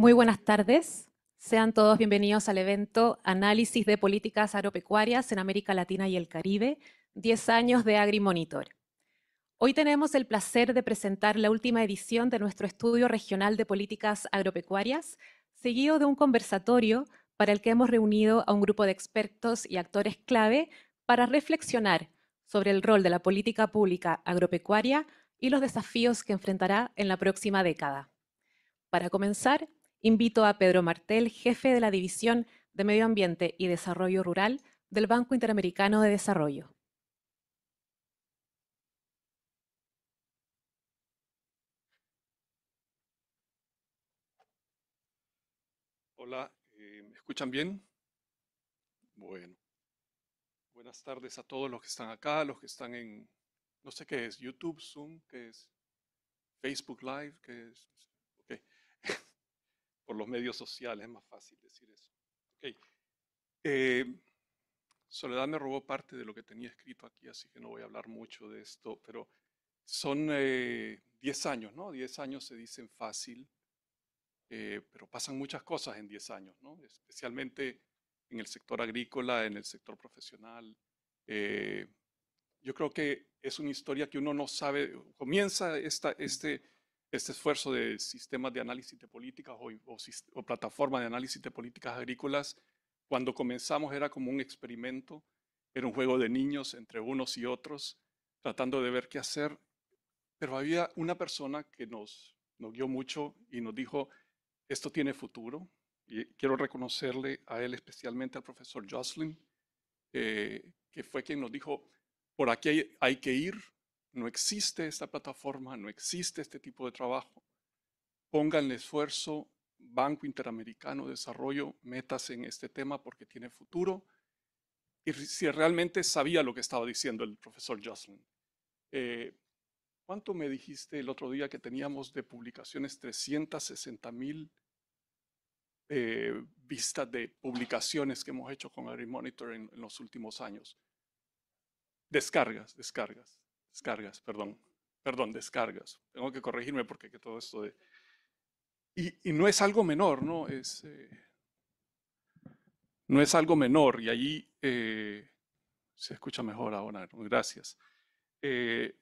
Muy buenas tardes. Sean todos bienvenidos al evento Análisis de Políticas Agropecuarias en América Latina y el Caribe, 10 años de AgriMonitor. Hoy tenemos el placer de presentar la última edición de nuestro estudio regional de políticas agropecuarias, seguido de un conversatorio para el que hemos reunido a un grupo de expertos y actores clave para reflexionar sobre el rol de la política pública agropecuaria y los desafíos que enfrentará en la próxima década. Para comenzar, Invito a Pedro Martel, jefe de la División de Medio Ambiente y Desarrollo Rural del Banco Interamericano de Desarrollo. Hola, eh, ¿me escuchan bien? Bueno. Buenas tardes a todos los que están acá, los que están en, no sé qué es, YouTube, Zoom, qué es, Facebook Live, qué es, por los medios sociales, es más fácil decir eso. Eh, Soledad me robó parte de lo que tenía escrito aquí, así que no voy a hablar mucho de esto, pero son 10 eh, años, ¿no? 10 años se dicen fácil, eh, pero pasan muchas cosas en 10 años, ¿no? Especialmente en el sector agrícola, en el sector profesional. yo creo que es una historia que uno no sabe, comienza esta, este este esfuerzo de sistemas de análisis de políticas o, plataforma de análisis de políticas agrícolas, cuando comenzamos era como un experimento, era un juego de niños entre unos y otros, tratando de ver qué hacer, pero había una persona que nos, guió mucho y nos dijo, esto tiene futuro, y quiero reconocerle a él especialmente al profesor Jocelyn, eh, que fue quien nos dijo, por aquí hay que ir, no existe esta plataforma, no existe este tipo de trabajo. Pónganle esfuerzo, Banco Interamericano de Desarrollo, metas en este tema porque tiene futuro. Y si realmente sabía lo que estaba diciendo el profesor Jocelyn. Eh, ¿Cuánto me dijiste el otro día que teníamos de publicaciones 360 mil eh, vistas de publicaciones que hemos hecho con AgriMonitor Monitor en los últimos años? Descargas, descargas descargas, perdón, perdón, descargas. Tengo que corregirme porque todo esto de... Y, no es algo menor, ¿no? Es, eh, no es algo menor. Y ahí eh, se escucha mejor ahora, gracias. Eh,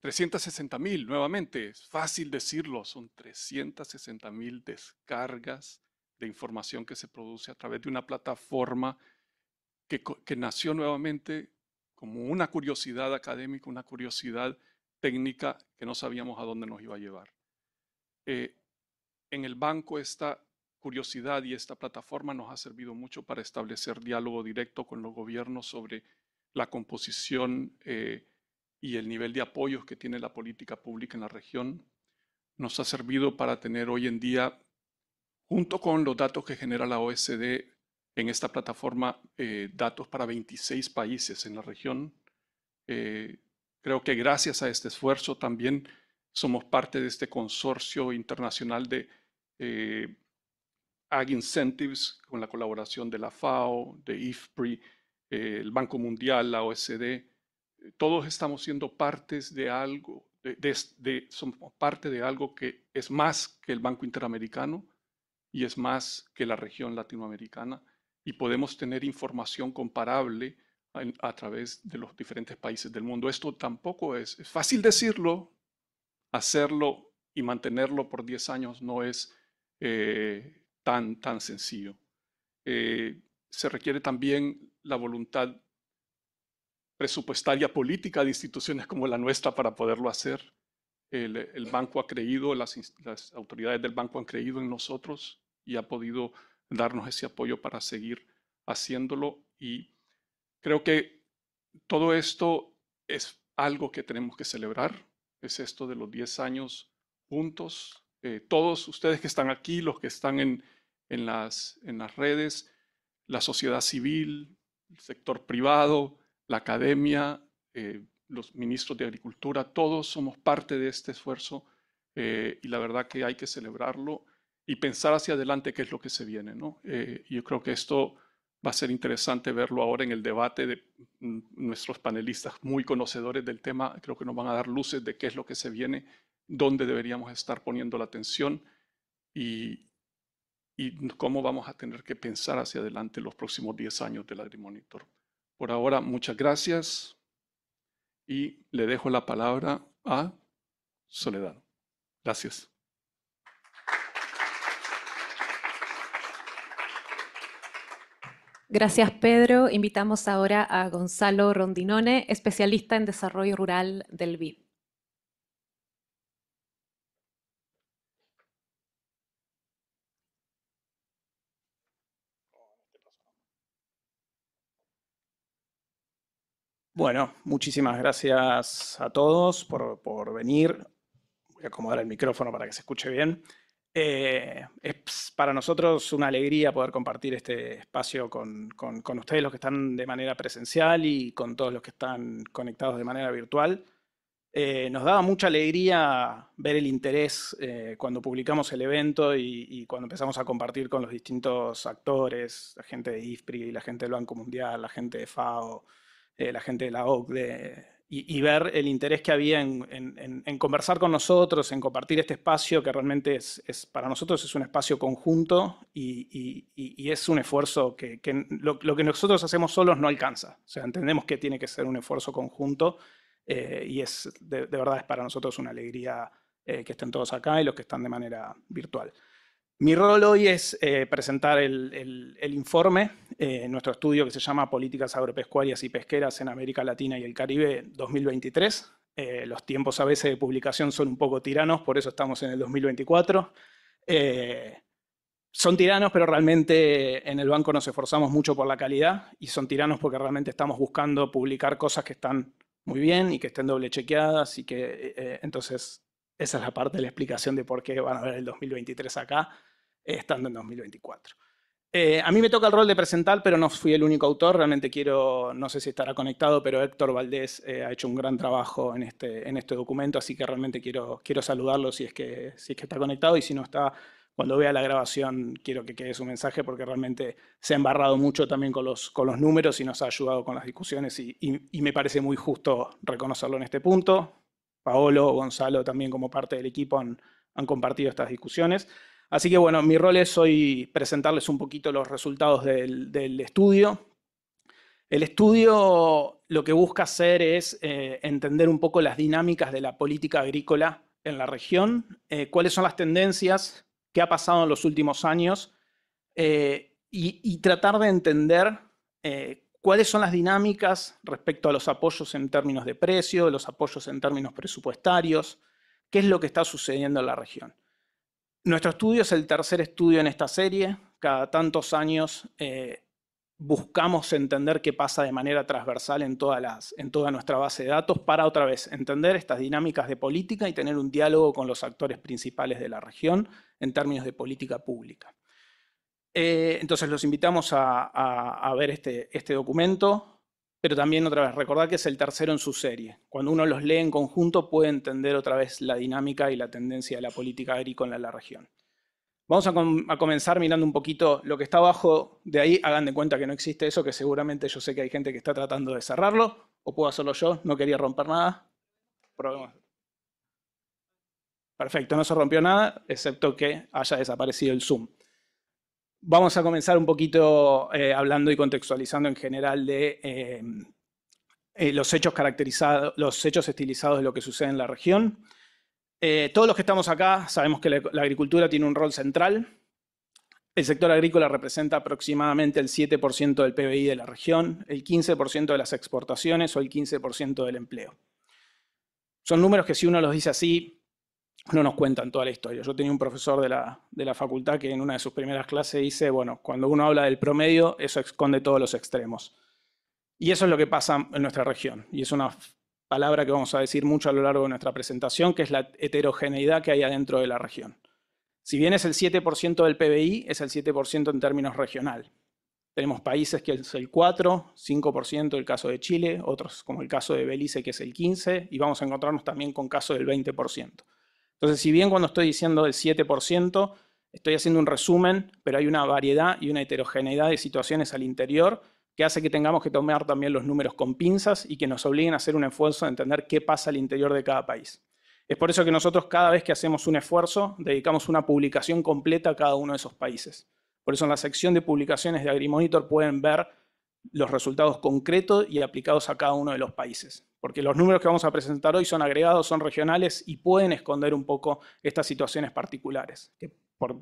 360 mil, nuevamente, es fácil decirlo, son 360 mil descargas de información que se produce a través de una plataforma que nació nuevamente como una curiosidad académica, una curiosidad técnica que no sabíamos a dónde nos iba a llevar. Eh, en el banco esta curiosidad y esta plataforma nos ha servido mucho para establecer diálogo directo con los gobiernos sobre la composición eh, y el nivel de apoyos que tiene la política pública en la región. Nos ha servido para tener hoy en día, junto con los datos que genera la OSD, en esta plataforma eh, datos para 26 países en la región. Eh, creo que gracias a este esfuerzo también somos parte de este consorcio internacional de eh, Ag Incentives con la colaboración de la FAO, de IFPRI, el Banco Mundial, la OSD. Todos estamos siendo partes de algo, somos parte de algo que es más que el Banco Interamericano y es más que la región latinoamericana y podemos tener información comparable a, través de los diferentes países del mundo. Esto tampoco es, fácil decirlo, hacerlo y mantenerlo por 10 años no es eh, tan, tan sencillo. Eh, se requiere también la voluntad presupuestaria política de instituciones como la nuestra para poderlo hacer. El, banco ha creído, las, las autoridades del banco han creído en nosotros y ha podido darnos ese apoyo para seguir haciéndolo. Y creo que todo esto es algo que tenemos que celebrar, es esto de los 10 años juntos. Eh, todos ustedes que están aquí, los que están en, las, en las redes, la sociedad civil, el sector privado, la academia, eh, los ministros de Agricultura, todos somos parte de este esfuerzo eh, y la verdad que hay que celebrarlo y pensar hacia adelante qué es lo que se viene. ¿no? Eh, yo creo que esto va a ser interesante verlo ahora en el debate de mm, nuestros panelistas muy conocedores del tema. Creo que nos van a dar luces de qué es lo que se viene, dónde deberíamos estar poniendo la atención y, cómo vamos a tener que pensar hacia adelante los próximos 10 años del Agrimonitor. Por ahora, muchas gracias y le dejo la palabra a Soledad. Gracias. Gracias, Pedro. Invitamos ahora a Gonzalo Rondinone, especialista en desarrollo rural del BIP. Bueno, muchísimas gracias a todos por, por venir. Voy a acomodar el micrófono para que se escuche bien. Eh, es para nosotros una alegría poder compartir este espacio con, ustedes, los que están de manera presencial y con todos los que están conectados de manera virtual. Eh, nos daba mucha alegría ver el interés eh, cuando publicamos el evento y, cuando empezamos a compartir con los distintos actores, la gente de IFPRI, la gente del Banco Mundial, la gente de FAO, la gente de la OCDE, y, ver el interés que había en, conversar con nosotros, en compartir este espacio que realmente para nosotros es un espacio conjunto y, es un esfuerzo que, lo, que nosotros hacemos solos no alcanza. O sea, entendemos que tiene que ser un esfuerzo conjunto eh, y es de, verdad es para nosotros una alegría eh, que estén todos acá y los que están de manera virtual. Mi rol hoy es eh, presentar el, informe, eh, nuestro estudio que se llama Políticas Agropecuarias y Pesqueras en América Latina y el Caribe 2023. Eh, los tiempos a veces de publicación son un poco tiranos, por eso estamos en el 2024. son tiranos, pero realmente en el banco nos esforzamos mucho por la calidad y son tiranos porque realmente estamos buscando publicar cosas que están muy bien y que estén doble chequeadas y que entonces esa es la parte de la explicación de por qué van a ver el 2023 acá, estando en 2024. Eh, a mí me toca el rol de presentar, pero no fui el único autor. Realmente quiero, no sé si estará conectado, pero Héctor Valdés eh, ha hecho un gran trabajo en este, en este documento, así que realmente quiero, quiero saludarlo si es, que, si es que está conectado y si no está, cuando vea la grabación quiero que quede su mensaje porque realmente se ha embarrado mucho también con los, con los números y nos ha ayudado con las discusiones y me parece muy justo reconocerlo en este punto. Paolo, Gonzalo también como parte del equipo han, compartido estas discusiones. Así que bueno, mi rol es hoy presentarles un poquito los resultados del, estudio. El estudio lo que busca hacer es eh, entender un poco las dinámicas de la política agrícola en la región, eh, cuáles son las tendencias, qué ha pasado en los últimos años eh, y, y, tratar de entender cuáles son las dinámicas respecto a los apoyos en términos de precio, los apoyos en términos presupuestarios, qué es lo que está sucediendo en la región. Nuestro estudio es el tercer estudio en esta serie. Cada tantos años eh, buscamos entender qué pasa de manera transversal en toda nuestra base de datos para otra vez entender estas dinámicas de política y tener un diálogo con los actores principales de la región en términos de política pública. Eh, entonces los invitamos a, ver este, este, documento, pero también otra vez, recordar que es el tercero en su serie. Cuando uno los lee en conjunto puede entender otra vez la dinámica y la tendencia de la política agrícola en la región. Vamos a, comenzar mirando un poquito lo que está abajo de ahí, hagan de cuenta que no existe eso, que seguramente yo sé que hay gente que está tratando de cerrarlo, o puedo hacerlo yo, no quería romper nada. Perfecto, no se rompió nada, excepto que haya desaparecido el zoom. Vamos a comenzar un poquito eh, hablando y contextualizando en general de eh, eh, los hechos caracterizados, los hechos estilizados de lo que sucede en la región. todos los que estamos acá sabemos que la, agricultura tiene un rol central. El sector agrícola representa aproximadamente el 7% del PBI de la región, el 15% de las exportaciones o el 15% del empleo. Son números que si uno los dice así, no nos cuentan toda la historia. Yo tenía un profesor de la, facultad que en una de sus primeras clases dice, bueno, cuando uno habla del promedio, eso esconde todos los extremos. Y eso es lo que pasa en nuestra región. Y es una palabra que vamos a decir mucho a lo largo de nuestra presentación, que es la heterogeneidad que hay adentro de la región. Si bien es el 7% del PBI, es el 7% en términos regional. Tenemos países que es el 4, 5% el caso de Chile, otros como el caso de Belice que es el 15, y vamos a encontrarnos también con casos del 20%. Entonces, si bien cuando estoy diciendo el 7%, estoy haciendo un resumen, pero hay una variedad y una heterogeneidad de situaciones al interior que hace que tengamos que tomar también los números con pinzas y que nos obliguen a hacer un esfuerzo de entender qué pasa al interior de cada país. Es por eso que nosotros cada vez que hacemos un esfuerzo, dedicamos una publicación completa a cada uno de esos países. Por eso en la sección de publicaciones de Agrimonitor pueden ver los resultados concretos y aplicados a cada uno de los países. Porque los números que vamos a presentar hoy son agregados, son regionales y pueden esconder un poco estas situaciones particulares, que por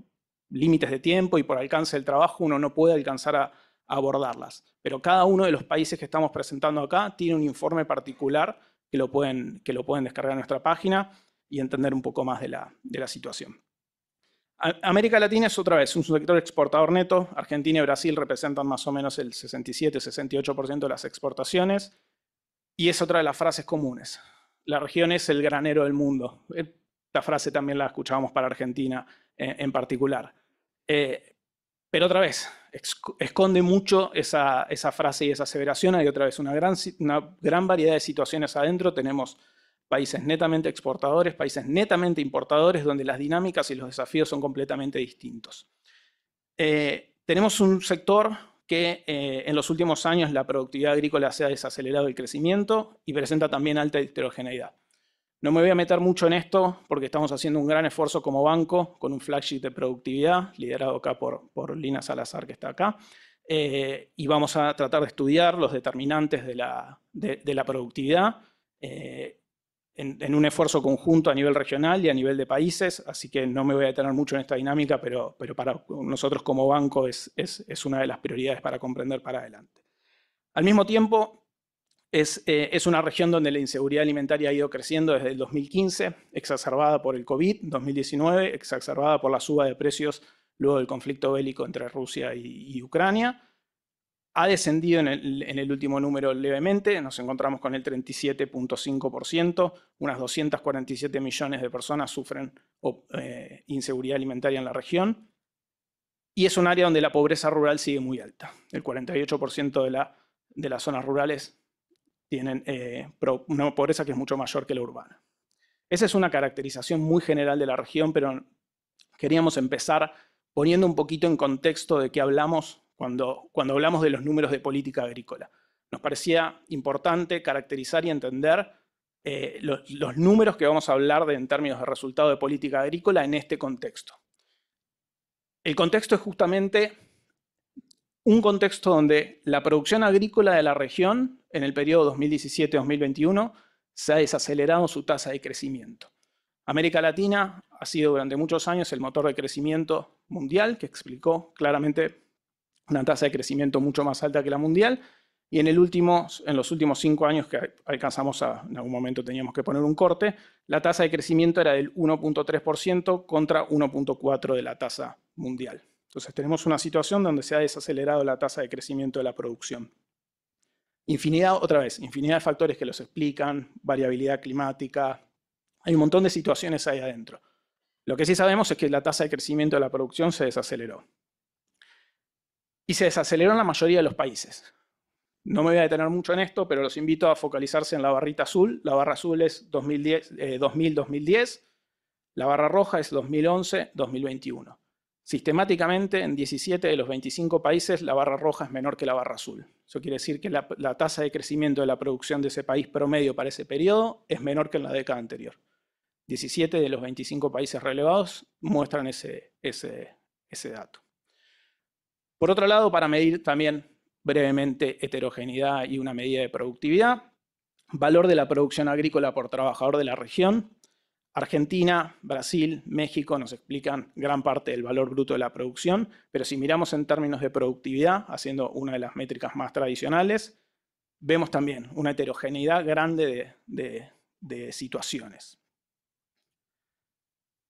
límites de tiempo y por alcance del trabajo uno no puede alcanzar a, abordarlas. Pero cada uno de los países que estamos presentando acá tiene un informe particular que lo pueden, que lo pueden descargar en nuestra página y entender un poco más de la situación. América Latina es otra vez un sector exportador neto. Argentina y Brasil representan más o menos el 67-68% de las exportaciones. Y es otra de las frases comunes. La región es el granero del mundo. Eh, esta frase también la escuchábamos para Argentina eh, en particular. Eh, pero otra vez, esconde mucho esa, frase y esa aseveración. Hay otra vez una gran, una gran variedad de situaciones adentro. Tenemos países netamente exportadores, países netamente importadores, donde las dinámicas y los desafíos son completamente distintos. Eh, tenemos un sector que eh, en los últimos años la productividad agrícola se ha desacelerado el crecimiento y presenta también alta heterogeneidad. No me voy a meter mucho en esto porque estamos haciendo un gran esfuerzo como banco con un flagship de productividad liderado acá por, por Lina Salazar que está acá eh, y vamos a tratar de estudiar los determinantes de la, productividad en, un esfuerzo conjunto a nivel regional y a nivel de países, así que no me voy a detener mucho en esta dinámica, pero, para nosotros como banco es, una de las prioridades para comprender para adelante. Al mismo tiempo, es, eh, una región donde la inseguridad alimentaria ha ido creciendo desde el 2015, exacerbada por el COVID, 2019, exacerbada por la suba de precios luego del conflicto bélico entre Rusia y Ucrania, ha descendido en el, último número levemente, nos encontramos con el 37.5%, unas 247 millones de personas sufren eh, inseguridad alimentaria en la región, y es un área donde la pobreza rural sigue muy alta. El 48% de, la, de, las zonas rurales tienen eh, una pobreza que es mucho mayor que la urbana. Esa es una caracterización muy general de la región, pero queríamos empezar poniendo un poquito en contexto de qué hablamos cuando, hablamos de los números de política agrícola. Nos parecía importante caracterizar y entender eh, los, números que vamos a hablar de, en términos de resultado de política agrícola en este contexto. El contexto es justamente un contexto donde la producción agrícola de la región en el periodo 2017-2021 se ha desacelerado su tasa de crecimiento. América Latina ha sido durante muchos años el motor de crecimiento mundial, que explicó claramente una tasa de crecimiento mucho más alta que la mundial. Y en, los últimos cinco años que alcanzamos, a, en algún momento teníamos que poner un corte, la tasa de crecimiento era del 1.3% contra 1.4% de la tasa mundial. Entonces tenemos una situación donde se ha desacelerado la tasa de crecimiento de la producción. Infinidad, otra vez, infinidad de factores que los explican, variabilidad climática, hay un montón de situaciones ahí adentro. Lo que sí sabemos es que la tasa de crecimiento de la producción se desaceleró y se desaceleró en la mayoría de los países. No me voy a detener mucho en esto, pero los invito a focalizarse en la barrita azul. La barra azul es 2000-2010, eh, la barra roja es 2011-2021. Sistemáticamente, en 17 de los 25 países, la barra roja es menor que la barra azul. Eso quiere decir que la, la tasa de crecimiento de la producción de ese país promedio para ese periodo es menor que en la década anterior. 17 de los 25 países relevados muestran ese, ese, ese dato. Por otro lado, para medir también brevemente heterogeneidad y una medida de productividad, valor de la producción agrícola por trabajador de la región. Argentina, Brasil, México nos explican gran parte del valor bruto de la producción, pero si miramos en términos de productividad, haciendo una de las métricas más tradicionales, vemos también una heterogeneidad grande de, situaciones.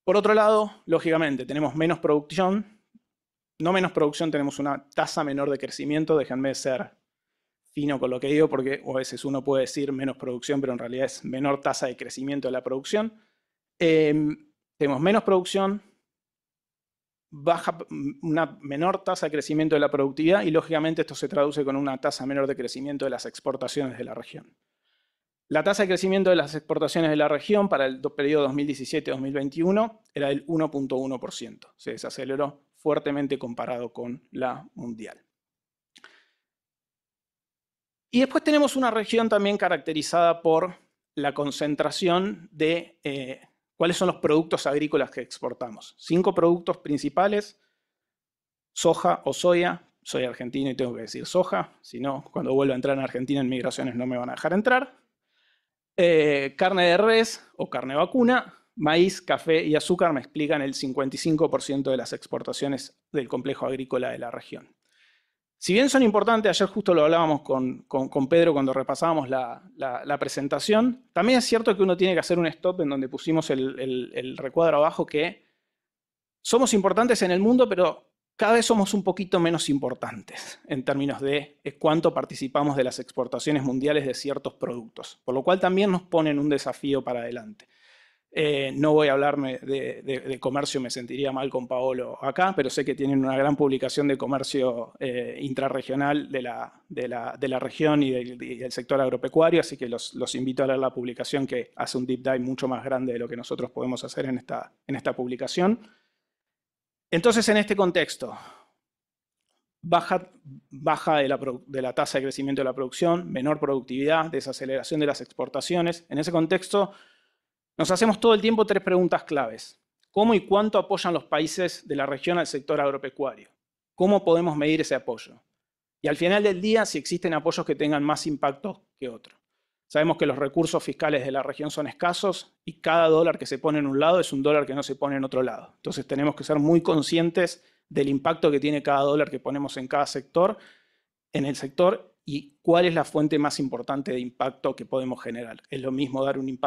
Por otro lado, lógicamente, tenemos menos producción, no menos producción tenemos una tasa menor de crecimiento, déjenme ser fino con lo que digo porque a veces uno puede decir menos producción, pero en realidad es menor tasa de crecimiento de la producción. Em, tenemos menos producción, baja, mm, una menor tasa de crecimiento de la productividad y lógicamente esto se traduce con una tasa menor de crecimiento de las exportaciones de la región. La tasa de crecimiento de las exportaciones de la región para el periodo 2017-2021 era del 1.1%, se desaceleró fuertemente comparado con la mundial. Y después tenemos una región también caracterizada por la concentración de eh, cuáles son los productos agrícolas que exportamos. Cinco productos principales, soja o soya, soy argentino y tengo que decir soja, si no, cuando vuelva a entrar en Argentina en migraciones no me van a dejar entrar. Eh, carne de res o carne vacuna, Maíz, café y azúcar me explican el 55% de las exportaciones del complejo agrícola de la región. Si bien son importantes, ayer justo lo hablábamos con, Pedro cuando repasábamos la, presentación, también es cierto que uno tiene que hacer un stop en donde pusimos el recuadro abajo que somos importantes en el mundo, pero cada vez somos un poquito menos importantes en términos de cuánto participamos de las exportaciones mundiales de ciertos productos, por lo cual también nos ponen un desafío para adelante. Eh, no voy a hablarme de, comercio, me sentiría mal con Paolo acá, pero sé que tienen una gran publicación de comercio eh, intrarregional de la, región y del, sector agropecuario, así que los, invito a leer la publicación que hace un deep dive mucho más grande de lo que nosotros podemos hacer en esta, en esta publicación. Entonces, en este contexto, baja, baja de, la, de la tasa de crecimiento de la producción, menor productividad, desaceleración de las exportaciones. En ese contexto, nos hacemos todo el tiempo tres preguntas claves. ¿Cómo y cuánto apoyan los países de la región al sector agropecuario? ¿Cómo podemos medir ese apoyo? Y al final del día, si existen apoyos que tengan más impacto que otro. Sabemos que los recursos fiscales de la región son escasos y cada dólar que se pone en un lado es un dólar que no se pone en otro lado. Entonces tenemos que ser muy conscientes del impacto que tiene cada dólar que ponemos en cada sector, en el sector y cuál es la fuente más importante de impacto que podemos generar. Es lo mismo dar un,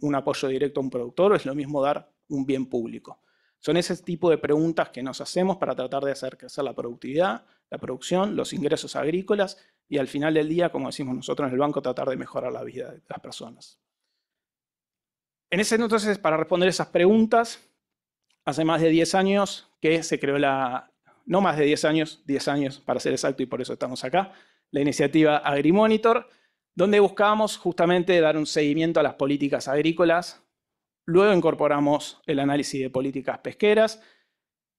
un, apoyo directo a un productor o es lo mismo dar un bien público. Son ese tipo de preguntas que nos hacemos para tratar de hacer crecer la productividad, la producción, los ingresos agrícolas y al final del día, como decimos nosotros en el banco, tratar de mejorar la vida de las personas. En ese entonces, para responder esas preguntas, hace más de 10 años que se creó la, no más de 10 años, 10 años para ser exacto y por eso estamos acá, la iniciativa AgriMonitor, donde buscábamos justamente dar un seguimiento a las políticas agrícolas. Luego incorporamos el análisis de políticas pesqueras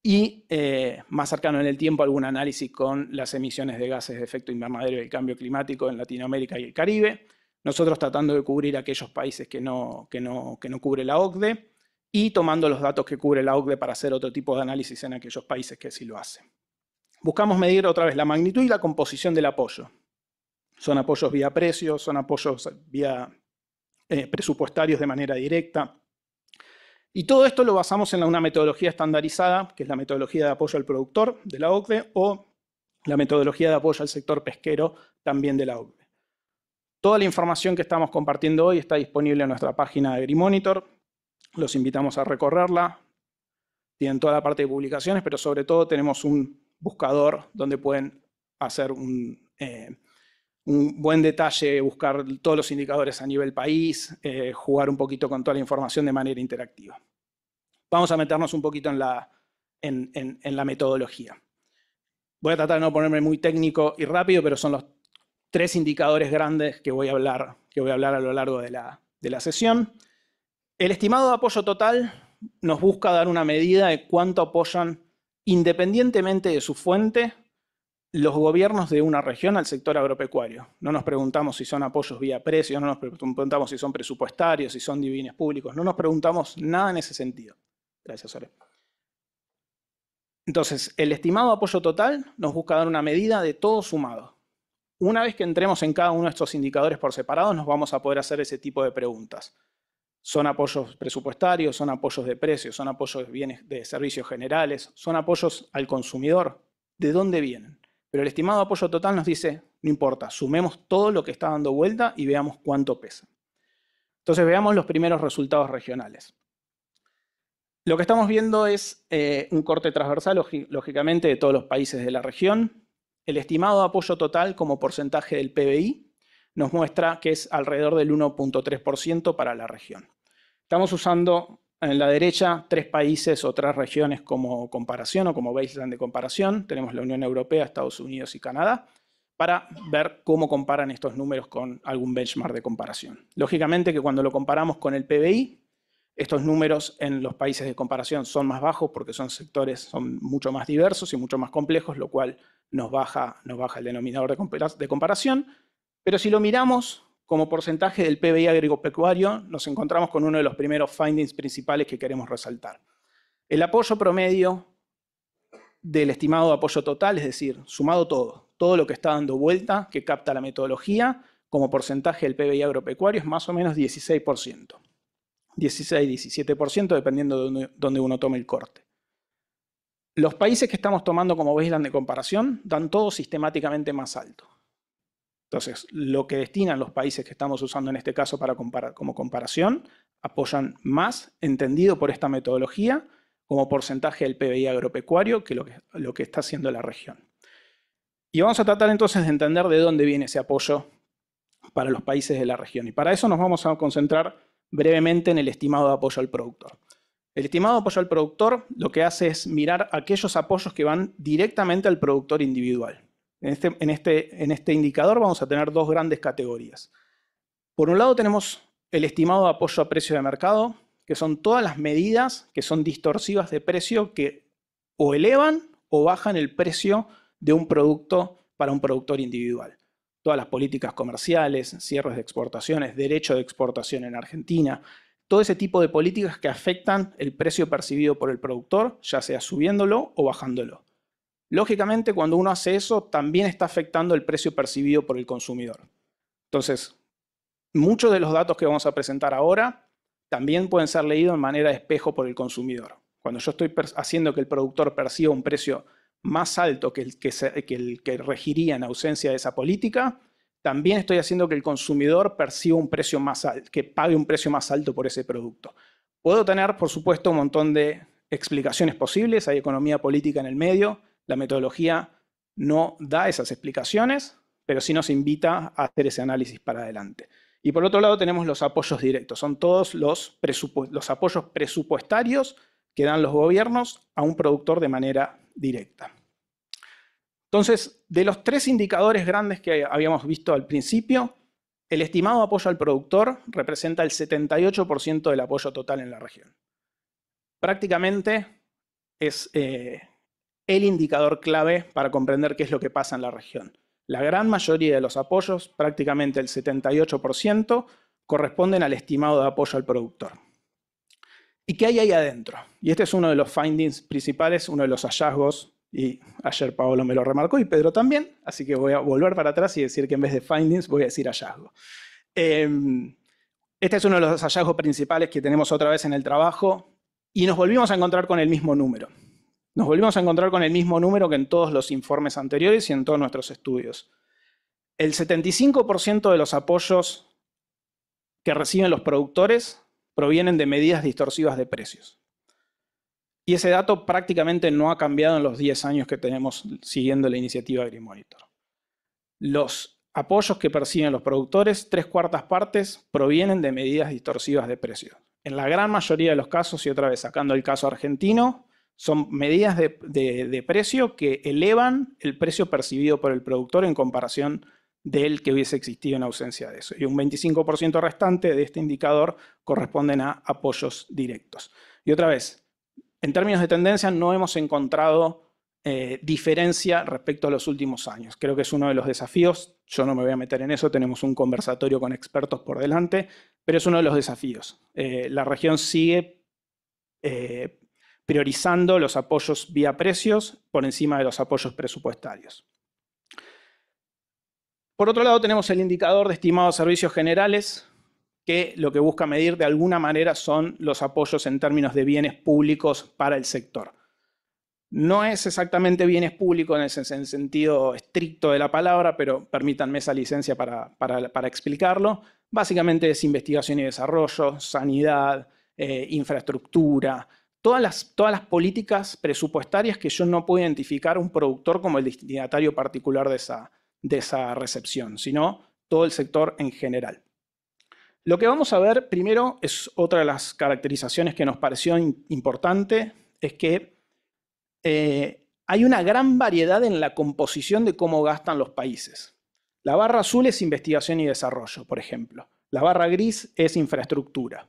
y, eh, más cercano en el tiempo, algún análisis con las emisiones de gases de efecto invernadero y el cambio climático en Latinoamérica y el Caribe. Nosotros tratando de cubrir aquellos países que no, que no, que no cubre la OCDE y tomando los datos que cubre la OCDE para hacer otro tipo de análisis en aquellos países que sí lo hacen. Buscamos medir otra vez la magnitud y la composición del apoyo. Son apoyos vía precios, son apoyos vía eh, presupuestarios de manera directa. Y todo esto lo basamos en una metodología estandarizada, que es la metodología de apoyo al productor de la OCDE o la metodología de apoyo al sector pesquero también de la OCDE. Toda la información que estamos compartiendo hoy está disponible en nuestra página de Agrimonitor. Los invitamos a recorrerla. Tienen toda la parte de publicaciones, pero sobre todo tenemos un buscador donde pueden hacer eh, un, buen detalle, buscar todos los indicadores a nivel país, eh, jugar un poquito con toda la información de manera interactiva. Vamos a meternos un poquito en la, la metodología. Voy a tratar de no ponerme muy técnico y rápido, pero son los tres indicadores grandes que voy a hablar, que voy a, hablar a lo largo de la, de la sesión. El estimado de apoyo total nos busca dar una medida de cuánto apoyan independientemente de su fuente, los gobiernos de una región al sector agropecuario. No nos preguntamos si son apoyos vía precios, no nos preguntamos si son presupuestarios, si son divines públicos, no nos preguntamos nada en ese sentido. Gracias, Entonces, el estimado apoyo total nos busca dar una medida de todo sumado. Una vez que entremos en cada uno de estos indicadores por separado, nos vamos a poder hacer ese tipo de preguntas. Son apoyos presupuestarios, son apoyos de precios, son apoyos de bienes de servicios generales, son apoyos al consumidor. ¿De dónde vienen? Pero el estimado apoyo total nos dice, no importa, sumemos todo lo que está dando vuelta y veamos cuánto pesa. Entonces veamos los primeros resultados regionales. Lo que estamos viendo es eh, un corte transversal, lógicamente, de todos los países de la región. El estimado apoyo total como porcentaje del PBI nos muestra que es alrededor del 1.3% para la región. Estamos usando en la derecha tres países o tres regiones como comparación o como baseline de comparación. Tenemos la Unión Europea, Estados Unidos y Canadá para ver cómo comparan estos números con algún benchmark de comparación. Lógicamente que cuando lo comparamos con el PBI, estos números en los países de comparación son más bajos porque son sectores son mucho más diversos y mucho más complejos, lo cual nos baja, nos baja el denominador de comparación. Pero si lo miramos como porcentaje del PBI agropecuario, nos encontramos con uno de los primeros findings principales que queremos resaltar. El apoyo promedio del estimado apoyo total, es decir, sumado todo, todo lo que está dando vuelta, que capta la metodología, como porcentaje del PBI agropecuario es más o menos 16%. 16-17% dependiendo de donde uno tome el corte. Los países que estamos tomando como baseline de comparación dan todo sistemáticamente más alto. Entonces, lo que destinan los países que estamos usando en este caso para como comparación, apoyan más, entendido por esta metodología, como porcentaje del PBI agropecuario que lo que, lo que está haciendo la región. Y vamos a tratar entonces de entender de dónde viene ese apoyo para los países de la región. Y para eso nos vamos a concentrar brevemente en el estimado de apoyo al productor. El estimado de apoyo al productor lo que hace es mirar aquellos apoyos que van directamente al productor individual. Este, este, en este, indicador vamos a tener dos grandes categorías. Por un lado tenemos el estimado apoyo a precio de mercado, que son todas las medidas que son distorsivas de precio que o elevan o bajan el precio de un producto para un productor individual. Todas las políticas comerciales, cierres de exportaciones, derecho de exportación en Argentina, todo ese tipo de políticas que afectan el precio percibido por el productor, ya sea subiéndolo o bajándolo. Lógicamente, cuando uno hace eso, también está afectando el precio percibido por el consumidor. Entonces, muchos de los datos que vamos a presentar ahora también pueden ser leídos en manera de espejo por el consumidor. Cuando yo estoy haciendo que el productor perciba un precio más alto que el que, el que regiría en ausencia de esa política, también estoy haciendo que el consumidor perciba un precio más alto, que pague un precio más alto por ese producto. Puedo tener, por supuesto, un montón de explicaciones posibles, hay economía política en el medio, la metodología no da esas explicaciones, pero sí nos invita a hacer ese análisis para adelante. Y por otro lado tenemos los apoyos directos, son todos los, los apoyos presupuestarios que dan los gobiernos a un productor de manera directa. Entonces, de los tres indicadores grandes que habíamos visto al principio, el estimado apoyo al productor representa el 78% del apoyo total en la región. Prácticamente es eh, el indicador clave para comprender qué es lo que pasa en la región. La gran mayoría de los apoyos, prácticamente el 78%, corresponden al estimado de apoyo al productor. ¿Y qué hay ahí adentro? Y este es uno de los findings principales, uno de los hallazgos, y ayer Paolo me lo remarcó y Pedro también, así que voy a volver para atrás y decir que en vez de findings voy a decir hallazgo. Em, este es uno de los hallazgos principales que tenemos otra vez en el trabajo y nos volvimos a encontrar con el mismo número. Nos volvimos a encontrar con el mismo número que en todos los informes anteriores y en todos nuestros estudios. El 75% de los apoyos que reciben los productores provienen de medidas distorsivas de precios. Y ese dato prácticamente no ha cambiado en los 10 años que tenemos siguiendo la iniciativa AgriMonitor. Los apoyos que perciben los productores, tres cuartas partes provienen de medidas distorsivas de precios. En la gran mayoría de los casos, y otra vez sacando el caso argentino, son medidas de, precio que elevan el precio percibido por el productor en comparación del que hubiese existido en ausencia de eso. Y un 25% restante de este indicador corresponden a apoyos directos. Y otra vez, en términos de tendencia no hemos encontrado eh, diferencia respecto a los últimos años. Creo que es uno de los desafíos. Yo no me voy a meter en eso, tenemos un conversatorio con expertos por delante, pero es uno de los desafíos. Eh, la región sigue eh, priorizando los apoyos vía precios por encima de los apoyos presupuestarios. Por otro lado, tenemos el indicador de estimados servicios generales, que lo que busca medir de alguna manera son los apoyos en términos de bienes públicos para el sector. No es exactamente bienes públicos en el sentido estricto de la palabra, pero permítanme esa licencia para, explicarlo. Básicamente es investigación y desarrollo, sanidad, eh, infraestructura, todas las, políticas presupuestarias que yo no puedo identificar un productor como el destinatario particular de esa, recepción, sino todo el sector en general. Lo que vamos a ver primero es otra de las caracterizaciones que nos pareció importante, es que eh, hay una gran variedad en la composición de cómo gastan los países. La barra azul es investigación y desarrollo, por ejemplo. La barra gris es infraestructura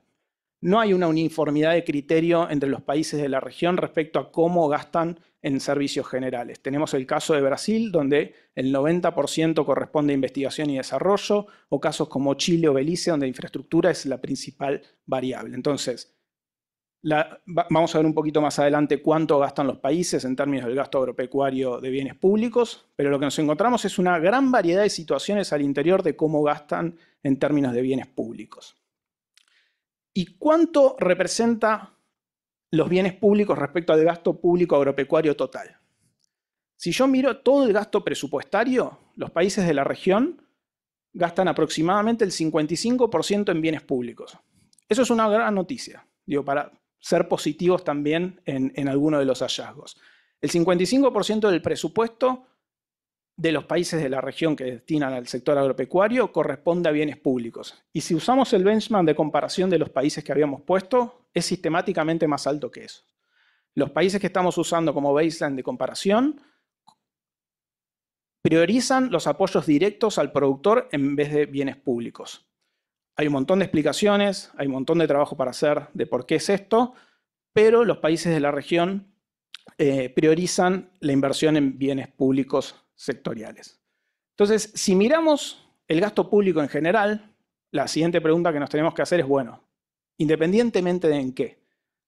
no hay una uniformidad de criterio entre los países de la región respecto a cómo gastan en servicios generales. Tenemos el caso de Brasil, donde el 90% corresponde a investigación y desarrollo, o casos como Chile o Belice, donde la infraestructura es la principal variable. Entonces, vamos a ver un poquito más adelante cuánto gastan los países en términos del gasto agropecuario de bienes públicos, pero lo que nos encontramos es una gran variedad de situaciones al interior de cómo gastan en términos de bienes públicos. ¿Y cuánto representa los bienes públicos respecto al gasto público agropecuario total? Si yo miro todo el gasto presupuestario, los países de la región gastan aproximadamente el 55% en bienes públicos. Eso es una gran noticia, digo, para ser positivos también en, en alguno de los hallazgos. El 55% del presupuesto de los países de la región que destinan al sector agropecuario corresponde a bienes públicos. Y si usamos el benchmark de comparación de los países que habíamos puesto, es sistemáticamente más alto que eso. Los países que estamos usando como baseline de comparación priorizan los apoyos directos al productor en vez de bienes públicos. Hay un montón de explicaciones, hay un montón de trabajo para hacer de por qué es esto, pero los países de la región eh, priorizan la inversión en bienes públicos sectoriales. Entonces, si miramos el gasto público en general, la siguiente pregunta que nos tenemos que hacer es, bueno, independientemente de en qué,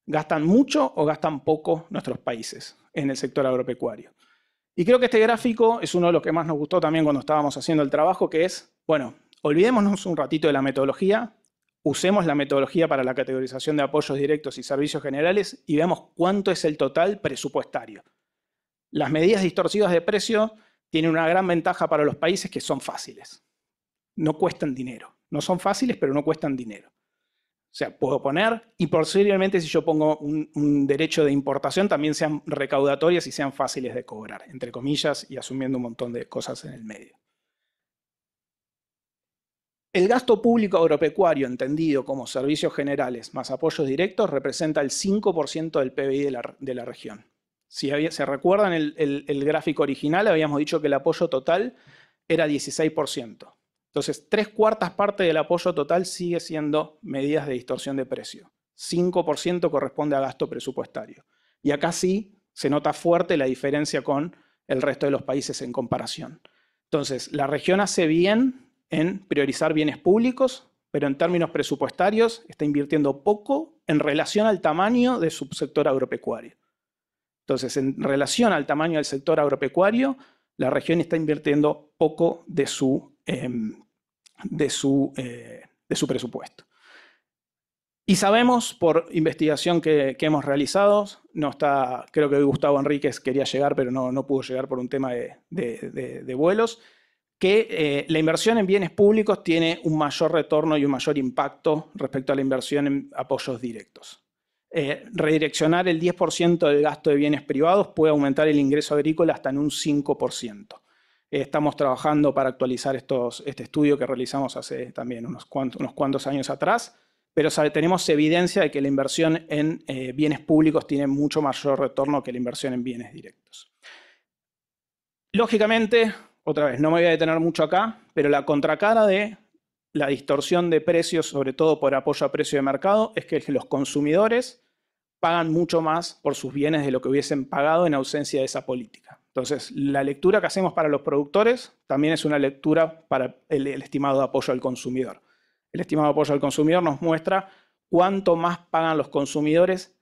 ¿gastan mucho o gastan poco nuestros países en el sector agropecuario? Y creo que este gráfico es uno de los que más nos gustó también cuando estábamos haciendo el trabajo, que es, bueno, olvidémonos un ratito de la metodología, usemos la metodología para la categorización de apoyos directos y servicios generales y veamos cuánto es el total presupuestario. Las medidas distorsivas de precio tiene una gran ventaja para los países que son fáciles. No cuestan dinero. No son fáciles, pero no cuestan dinero. O sea, puedo poner, y posiblemente si yo pongo un, derecho de importación, también sean recaudatorias y sean fáciles de cobrar, entre comillas, y asumiendo un montón de cosas en el medio. El gasto público agropecuario, entendido como servicios generales más apoyos directos, representa el 5% del PBI de la región. Si se recuerdan el, el gráfico original, habíamos dicho que el apoyo total era 16%. Entonces, tres cuartas partes del apoyo total sigue siendo medidas de distorsión de precio. 5% corresponde a gasto presupuestario. Y acá sí se nota fuerte la diferencia con el resto de los países en comparación. Entonces, la región hace bien en priorizar bienes públicos, pero en términos presupuestarios está invirtiendo poco en relación al tamaño de su sector agropecuario. Entonces, en relación al tamaño del sector agropecuario, la región está invirtiendo poco de su, em, eh, de su, presupuesto. Y sabemos por investigación que, hemos realizado, no está, creo que Gustavo Enríquez quería llegar, pero no, pudo llegar por un tema de, vuelos, que eh, la inversión en bienes públicos tiene un mayor retorno y un mayor impacto respecto a la inversión en apoyos directos. Eh, redireccionar el 10% del gasto de bienes privados puede aumentar el ingreso agrícola hasta en un 5%. Eh, estamos trabajando para actualizar este estudio que realizamos hace también unos cuantos, años atrás, pero tenemos evidencia de que la inversión en eh, bienes públicos tiene mucho mayor retorno que la inversión en bienes directos. Lógicamente, otra vez, no me voy a detener mucho acá, pero la contracara de la distorsión de precios, sobre todo por apoyo a precio de mercado, es que los consumidores pagan mucho más por sus bienes de lo que hubiesen pagado en ausencia de esa política. Entonces, la lectura que hacemos para los productores también es una lectura para el, estimado apoyo al consumidor. El estimado apoyo al consumidor nos muestra cuánto más pagan los consumidores.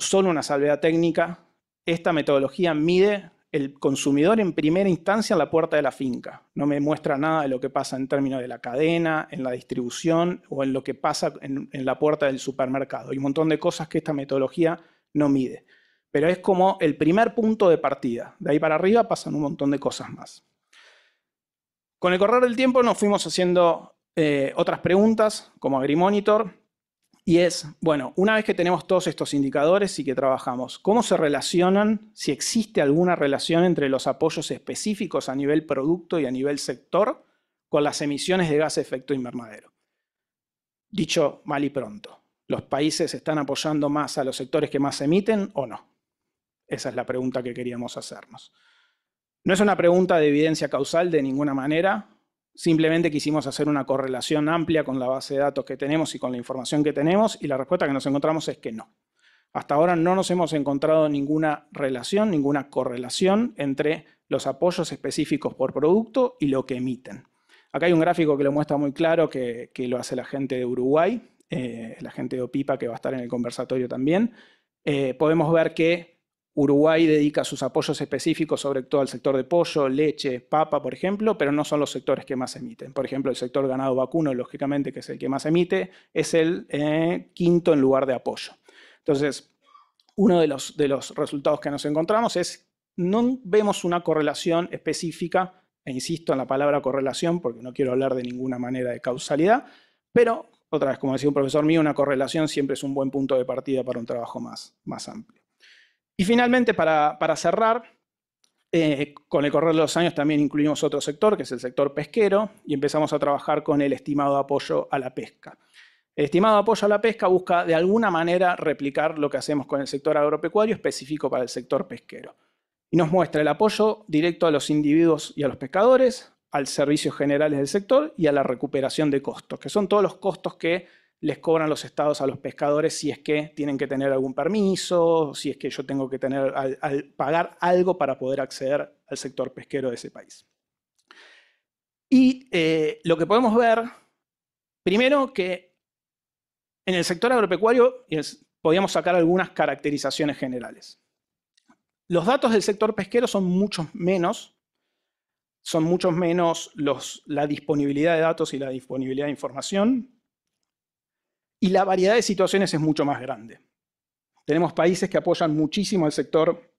Solo una salvedad técnica, esta metodología mide el consumidor en primera instancia en la puerta de la finca. No me muestra nada de lo que pasa en términos de la cadena, en la distribución o en lo que pasa en, la puerta del supermercado. Hay un montón de cosas que esta metodología no mide. Pero es como el primer punto de partida. De ahí para arriba pasan un montón de cosas más. Con el correr del tiempo nos fuimos haciendo eh, otras preguntas, como AgriMonitor, y es, bueno, una vez que tenemos todos estos indicadores y que trabajamos, ¿cómo se relacionan, si existe alguna relación entre los apoyos específicos a nivel producto y a nivel sector con las emisiones de gas efecto invernadero? Dicho mal y pronto, ¿los países están apoyando más a los sectores que más emiten o no? Esa es la pregunta que queríamos hacernos. No es una pregunta de evidencia causal de ninguna manera, Simplemente quisimos hacer una correlación amplia con la base de datos que tenemos y con la información que tenemos y la respuesta que nos encontramos es que no. Hasta ahora no nos hemos encontrado ninguna relación, ninguna correlación entre los apoyos específicos por producto y lo que emiten. Acá hay un gráfico que lo muestra muy claro, que, lo hace la gente de Uruguay, eh, la gente de OPIPA que va a estar en el conversatorio también. Eh, podemos ver que Uruguay dedica sus apoyos específicos sobre todo al sector de pollo, leche, papa, por ejemplo, pero no son los sectores que más emiten. Por ejemplo, el sector ganado vacuno, lógicamente, que es el que más emite, es el eh, quinto en lugar de apoyo. Entonces, uno de los, resultados que nos encontramos es no vemos una correlación específica, e insisto en la palabra correlación porque no quiero hablar de ninguna manera de causalidad, pero otra vez, como decía un profesor mío, una correlación siempre es un buen punto de partida para un trabajo más, más amplio. Y finalmente, para, cerrar, eh, con el correr de los años también incluimos otro sector, que es el sector pesquero, y empezamos a trabajar con el estimado apoyo a la pesca. El estimado apoyo a la pesca busca de alguna manera replicar lo que hacemos con el sector agropecuario específico para el sector pesquero. Y nos muestra el apoyo directo a los individuos y a los pescadores, al servicio generales del sector y a la recuperación de costos, que son todos los costos que les cobran los estados a los pescadores si es que tienen que tener algún permiso, si es que yo tengo que tener, al, pagar algo para poder acceder al sector pesquero de ese país. Y eh, lo que podemos ver, primero que en el sector agropecuario podíamos sacar algunas caracterizaciones generales. Los datos del sector pesquero son muchos menos, son muchos menos la disponibilidad de datos y la disponibilidad de información, y la variedad de situaciones es mucho más grande. Tenemos países que apoyan muchísimo el sector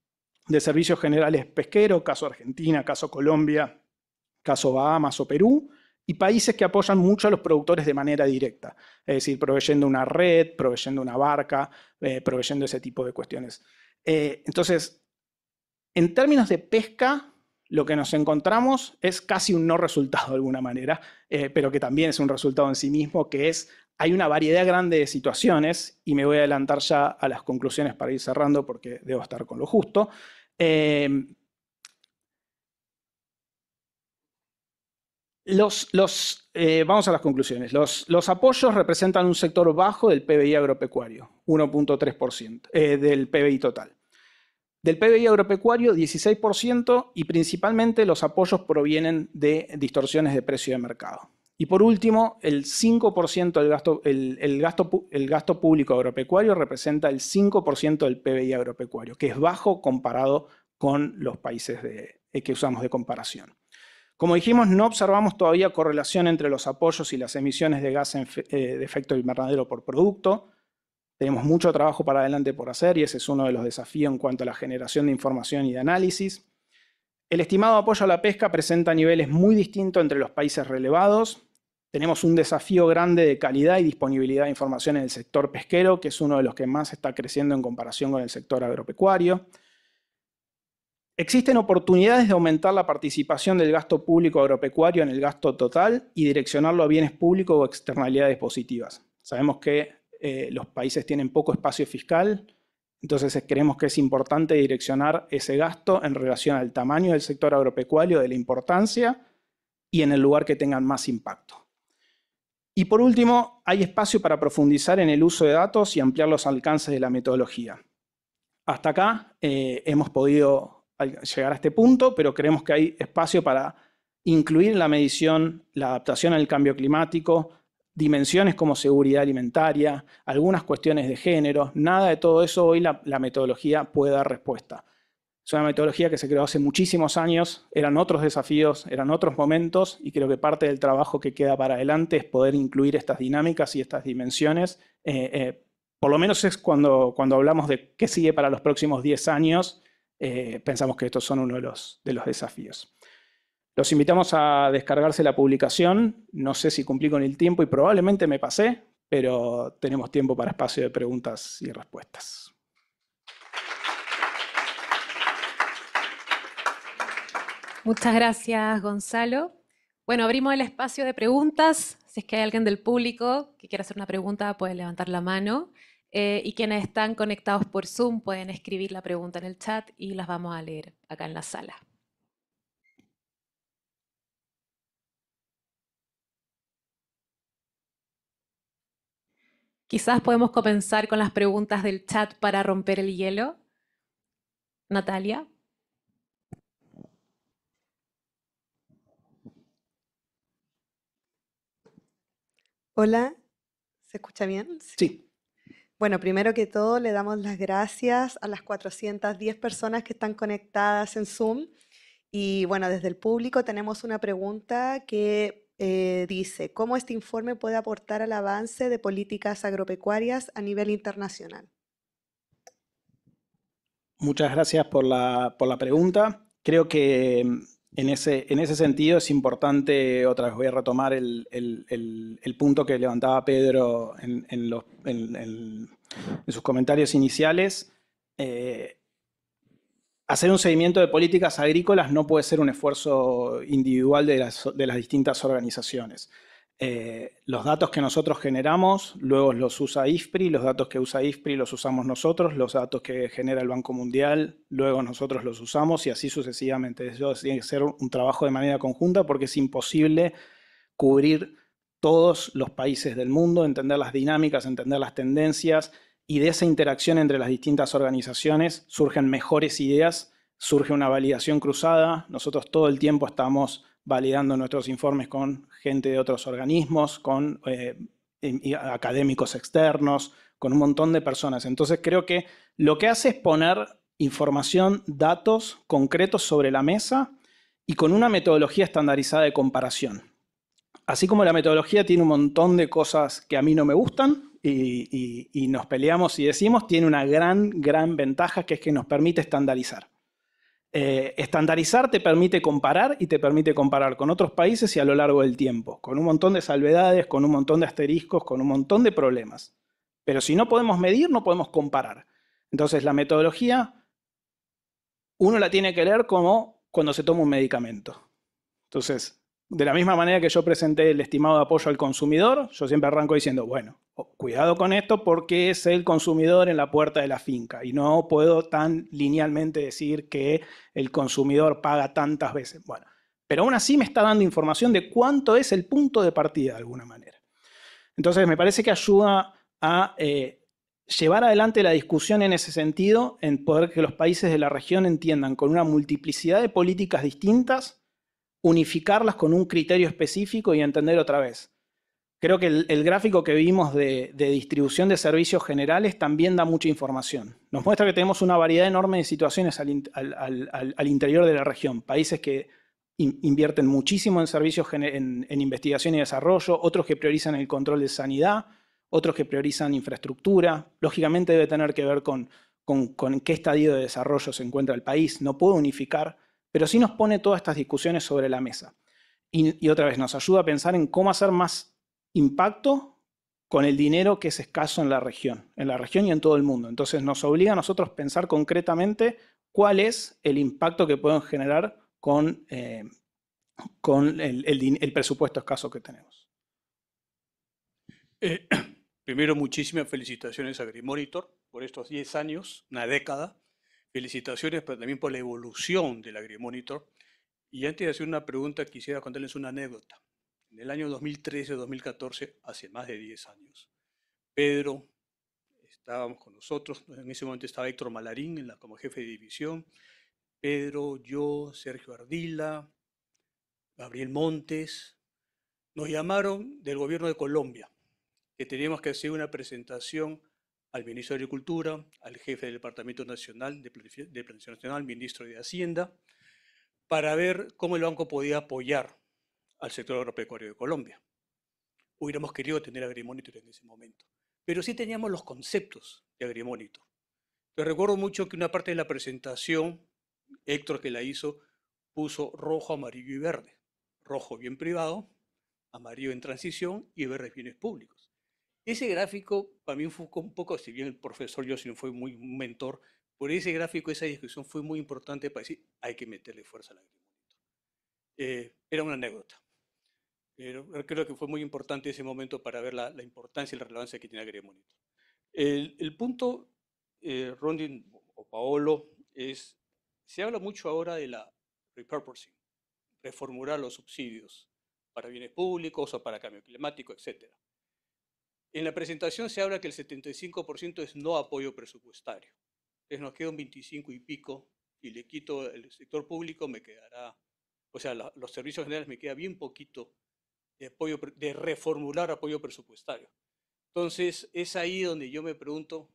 de servicios generales pesquero, caso Argentina, caso Colombia, caso Bahamas o Perú, y países que apoyan mucho a los productores de manera directa, es decir, proveyendo una red, proveyendo una barca, eh, proveyendo ese tipo de cuestiones. Eh, entonces, en términos de pesca, lo que nos encontramos es casi un no resultado de alguna manera, eh, pero que también es un resultado en sí mismo, que es hay una variedad grande de situaciones y me voy a adelantar ya a las conclusiones para ir cerrando porque debo estar con lo justo. Em, los, eh, vamos a las conclusiones. Los, apoyos representan un sector bajo del PBI agropecuario, 1.3% eh, del PBI total. Del PBI agropecuario, 16% y principalmente los apoyos provienen de distorsiones de precio de mercado. Y por último, el 5% del gasto, el, gasto, público agropecuario representa el 5% del PBI agropecuario, que es bajo comparado con los países eh, que usamos de comparación. Como dijimos, no observamos todavía correlación entre los apoyos y las emisiones de gas eh, de efecto invernadero por producto. Tenemos mucho trabajo para adelante por hacer y ese es uno de los desafíos en cuanto a la generación de información y de análisis. El estimado apoyo a la pesca presenta niveles muy distintos entre los países relevados. Tenemos un desafío grande de calidad y disponibilidad de información en el sector pesquero, que es uno de los que más está creciendo en comparación con el sector agropecuario. Existen oportunidades de aumentar la participación del gasto público agropecuario en el gasto total y direccionarlo a bienes públicos o externalidades positivas. Sabemos que eh, los países tienen poco espacio fiscal, entonces eh, creemos que es importante direccionar ese gasto en relación al tamaño del sector agropecuario, de la importancia y en el lugar que tengan más impacto. Y por último, hay espacio para profundizar en el uso de datos y ampliar los alcances de la metodología. Hasta acá eh, hemos podido llegar a este punto, pero creemos que hay espacio para incluir la medición, la adaptación al cambio climático, dimensiones como seguridad alimentaria, algunas cuestiones de género, nada de todo eso hoy la metodología puede dar respuesta. Es una metodología que se creó hace muchísimos años, eran otros desafíos, eran otros momentos, y creo que parte del trabajo que queda para adelante es poder incluir estas dinámicas y estas dimensiones. Eh, eh, por lo menos es cuando, cuando hablamos de qué sigue para los próximos 10 años, eh, pensamos que estos son uno de los, de los desafíos. Los invitamos a descargarse la publicación. No sé si cumplí con el tiempo y probablemente me pasé, pero tenemos tiempo para espacio de preguntas y respuestas. Muchas gracias, Gonzalo. Bueno, abrimos el espacio de preguntas. Si es que hay alguien del público que quiera hacer una pregunta, puede levantar la mano. Eh, y quienes están conectados por Zoom pueden escribir la pregunta en el chat y las vamos a leer acá en la sala. Quizás podemos comenzar con las preguntas del chat para romper el hielo. Natalia. Hola, ¿se escucha bien? Sí. Bueno, primero que todo, le damos las gracias a las 410 personas que están conectadas en Zoom. Y bueno, desde el público tenemos una pregunta que eh, dice, ¿cómo este informe puede aportar al avance de políticas agropecuarias a nivel internacional? Muchas gracias por la, por la pregunta. Creo que en ese, sentido es importante, otra vez voy a retomar el, punto que levantaba Pedro en, sus comentarios iniciales, eh, hacer un seguimiento de políticas agrícolas no puede ser un esfuerzo individual de las distintas organizaciones. Eh, los datos que nosotros generamos, luego los usa IFPRI, los datos que usa IFPRI los usamos nosotros, los datos que genera el Banco Mundial, luego nosotros los usamos y así sucesivamente. Eso tiene que ser un trabajo de manera conjunta porque es imposible cubrir todos los países del mundo, entender las dinámicas, entender las tendencias y de esa interacción entre las distintas organizaciones surgen mejores ideas, surge una validación cruzada. Nosotros todo el tiempo estamos validando nuestros informes con gente de otros organismos, con eh, académicos externos, con un montón de personas. Entonces creo que lo que hace es poner información, datos concretos sobre la mesa y con una metodología estandarizada de comparación. Así como la metodología tiene un montón de cosas que a mí no me gustan y nos peleamos y decimos, tiene una gran, gran ventaja que es que nos permite estandarizar. Eh, estandarizar te permite comparar y te permite comparar con otros países y a lo largo del tiempo, con un montón de salvedades, con un montón de asteriscos, con un montón de problemas. Pero si no podemos medir, no podemos comparar. Entonces la metodología uno la tiene que leer como cuando se toma un medicamento. Entonces, de la misma manera que yo presenté el estimado de apoyo al consumidor, yo siempre arranco diciendo, bueno, cuidado con esto porque es el consumidor en la puerta de la finca y no puedo tan linealmente decir que el consumidor paga tantas veces. Bueno, pero aún así me está dando información de cuánto es el punto de partida de alguna manera. Entonces me parece que ayuda a eh, llevar adelante la discusión en ese sentido, en poder que los países de la región entiendan con una multiplicidad de políticas distintas unificarlas con un criterio específico y entender otra vez. Creo que el, gráfico que vimos de, distribución de servicios generales también da mucha información. Nos muestra que tenemos una variedad enorme de situaciones al, interior de la región. Países que invierten muchísimo en servicios en, investigación y desarrollo, otros que priorizan el control de sanidad, otros que priorizan infraestructura. Lógicamente debe tener que ver con qué estadio de desarrollo se encuentra el país. No puedo unificar pero sí nos pone todas estas discusiones sobre la mesa. Y, otra vez, nos ayuda a pensar en cómo hacer más impacto con el dinero que es escaso en la región, en la región y en todo el mundo. Entonces nos obliga a nosotros a pensar concretamente cuál es el impacto que podemos generar con, eh, con el, presupuesto escaso que tenemos. Eh, primero, muchísimas felicitaciones a Grimoritor por estos 10 años, una década, felicitaciones también por la evolución del AgriMonitor. Y antes de hacer una pregunta, quisiera contarles una anécdota. En el año 2013-2014, hace más de 10 años, Pedro estábamos con nosotros, en ese momento estaba Héctor Malarín como jefe de división, Pedro, yo, Sergio Ardila, Gabriel Montes, nos llamaron del gobierno de Colombia, que teníamos que hacer una presentación al ministro de Agricultura, al jefe del Departamento Nacional de Planificación Nacional, ministro de Hacienda, para ver cómo el banco podía apoyar al sector agropecuario de Colombia. Hubiéramos querido tener agrimónito en ese momento, pero sí teníamos los conceptos de agrimónito. Te recuerdo mucho que una parte de la presentación, Héctor que la hizo, puso rojo, amarillo y verde. Rojo bien privado, amarillo en transición y verde bienes públicos. Ese gráfico para mí fue un poco, si bien el profesor no fue muy un mentor, por ese gráfico, esa discusión fue muy importante para decir, hay que meterle fuerza al la Eh, era una anécdota. Pero creo que fue muy importante ese momento para ver la, importancia y la relevancia que tiene agrimonitor. El, el punto, eh, Rondin o Paolo, es, se habla mucho ahora de la repurposing, reformular los subsidios para bienes públicos o para cambio climático, etcétera. En la presentación se habla que el 75% es no apoyo presupuestario. Entonces nos queda un 25 y pico y le quito el sector público, me quedará, o sea, los servicios generales me queda bien poquito de apoyo, de reformular apoyo presupuestario. Entonces es ahí donde yo me pregunto,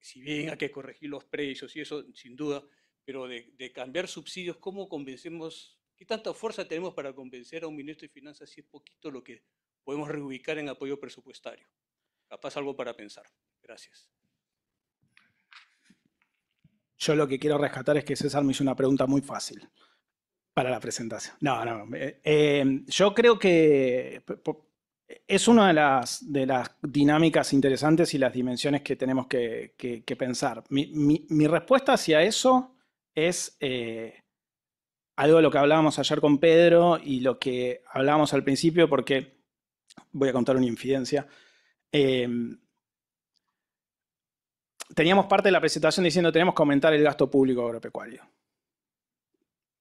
si bien hay que corregir los precios y eso sin duda, pero de, de cambiar subsidios, ¿cómo convencemos? ¿Qué tanta fuerza tenemos para convencer a un ministro de Finanzas si es poquito lo que podemos reubicar en apoyo presupuestario. Capaz algo para pensar. Gracias. Yo lo que quiero rescatar es que César me hizo una pregunta muy fácil para la presentación. No, no. Eh, eh, yo creo que es una de las, dinámicas interesantes y las dimensiones que tenemos que, pensar. Mi, respuesta hacia eso es eh, algo de lo que hablábamos ayer con Pedro y lo que hablábamos al principio, porque voy a contar una infidencia. Em, teníamos parte de la presentación diciendo tenemos que aumentar el gasto público agropecuario.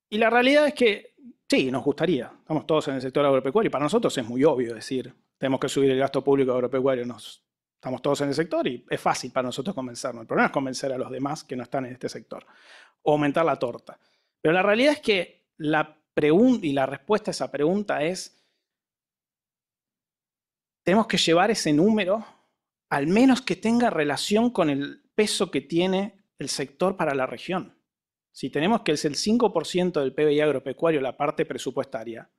Y la realidad es que sí, nos gustaría. Estamos todos en el sector agropecuario y para nosotros es muy obvio decir tenemos que subir el gasto público agropecuario. Nos, estamos todos en el sector y es fácil para nosotros convencernos. El problema es convencer a los demás que no están en este sector o aumentar la torta. Pero la realidad es que la pregunta y la respuesta a esa pregunta es tenemos que llevar ese número, al menos que tenga relación con el peso que tiene el sector para la región. Si tenemos que es el 5% del PBI agropecuario la parte presupuestaria,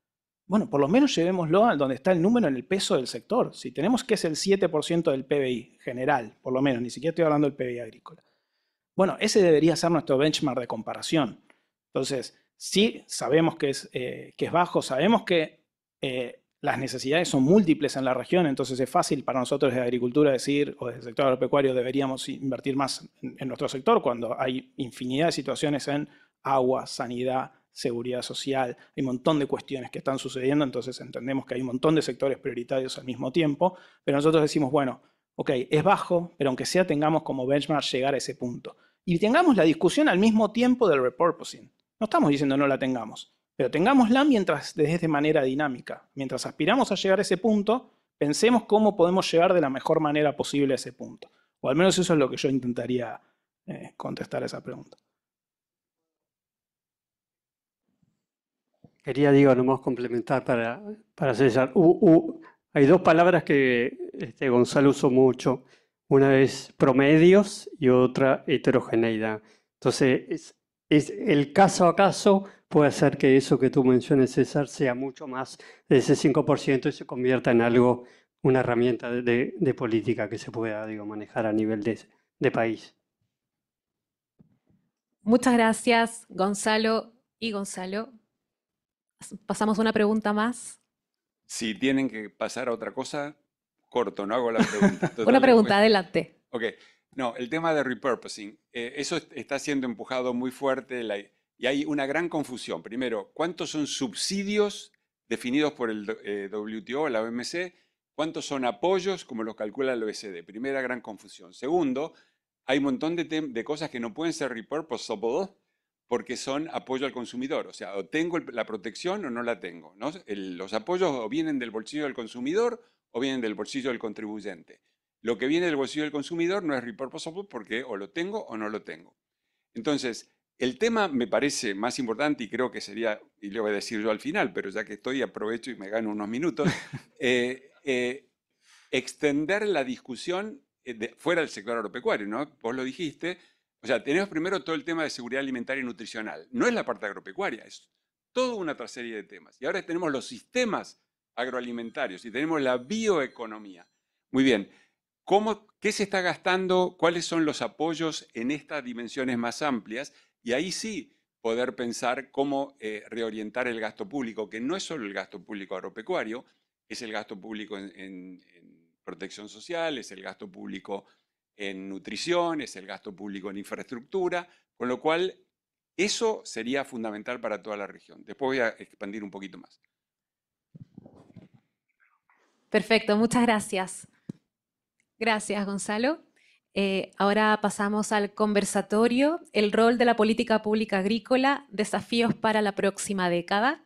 bueno, por lo menos llevémoslo a donde está el número en el peso del sector. Si tenemos que es el 7% del PBI general, por lo menos, ni siquiera estoy hablando del PBI agrícola. Bueno, ese debería ser nuestro benchmark de comparación. Entonces, sí sabemos que es, eh, bajo, sabemos que eh, las necesidades son múltiples en la región, entonces es fácil para nosotros de agricultura decir, o del sector agropecuario, deberíamos invertir más en nuestro sector cuando hay infinidad de situaciones en agua, sanidad, seguridad social, hay un montón de cuestiones que están sucediendo, entonces entendemos que hay un montón de sectores prioritarios al mismo tiempo, pero nosotros decimos, bueno, ok, es bajo, pero aunque sea tengamos como benchmark llegar a ese punto. Y tengamos la discusión al mismo tiempo del repurposing. No estamos diciendo no la tengamos. Pero tengámosla mientras desde manera dinámica. Mientras aspiramos a llegar a ese punto, pensemos cómo podemos llegar de la mejor manera posible a ese punto. O al menos eso es lo que yo intentaría eh, contestar a esa pregunta. Quería, digo, nomás complementar para, para César. hay dos palabras que este, Gonzalo usó mucho. Una es promedios y otra heterogeneidad. Entonces, el caso a caso puede hacer que eso que tú mencionas, César, sea mucho más de ese 5% y se convierta en algo, una herramienta de, política que se pueda digo, manejar a nivel de, país. Muchas gracias, Gonzalo y Gonzalo. Pasamos una pregunta más. Si tienen que pasar a otra cosa, corto, no hago la pregunta. una pregunta, adelante. Ok. No, el tema de repurposing, eh, eso está siendo empujado muy fuerte y hay una gran confusión. Primero, ¿cuántos son subsidios definidos por el eh, WTO, la OMC? ¿Cuántos son apoyos como los calcula el OECD? Primera gran confusión. Segundo, hay un montón de, cosas que no pueden ser repurposable porque son apoyo al consumidor. O sea, o tengo la protección o no la tengo. los apoyos o vienen del bolsillo del consumidor o vienen del bolsillo del contribuyente. Lo que viene del bolsillo del consumidor no es repurposable porque o lo tengo o no lo tengo. Entonces, el tema me parece más importante y creo que sería, y lo voy a decir yo al final, pero ya que estoy aprovecho y me gano unos minutos, eh, eh, extender la discusión eh, fuera del sector agropecuario, ¿no? Vos lo dijiste, o sea, tenemos primero todo el tema de seguridad alimentaria y nutricional. No es la parte agropecuaria, es toda una otra serie de temas. Y ahora tenemos los sistemas agroalimentarios y tenemos la bioeconomía. Muy bien, qué se está gastando, cuáles son los apoyos en estas dimensiones más amplias y ahí sí poder pensar cómo eh, reorientar el gasto público, que no es solo el gasto público agropecuario, es el gasto público en protección social, es el gasto público en nutrición, es el gasto público en infraestructura, con lo cual eso sería fundamental para toda la región. Después voy a expandir un poquito más. Perfecto, muchas gracias. Gracias, Gonzalo. Eh, ahora pasamos al conversatorio, el rol de la política pública agrícola, desafíos para la próxima década.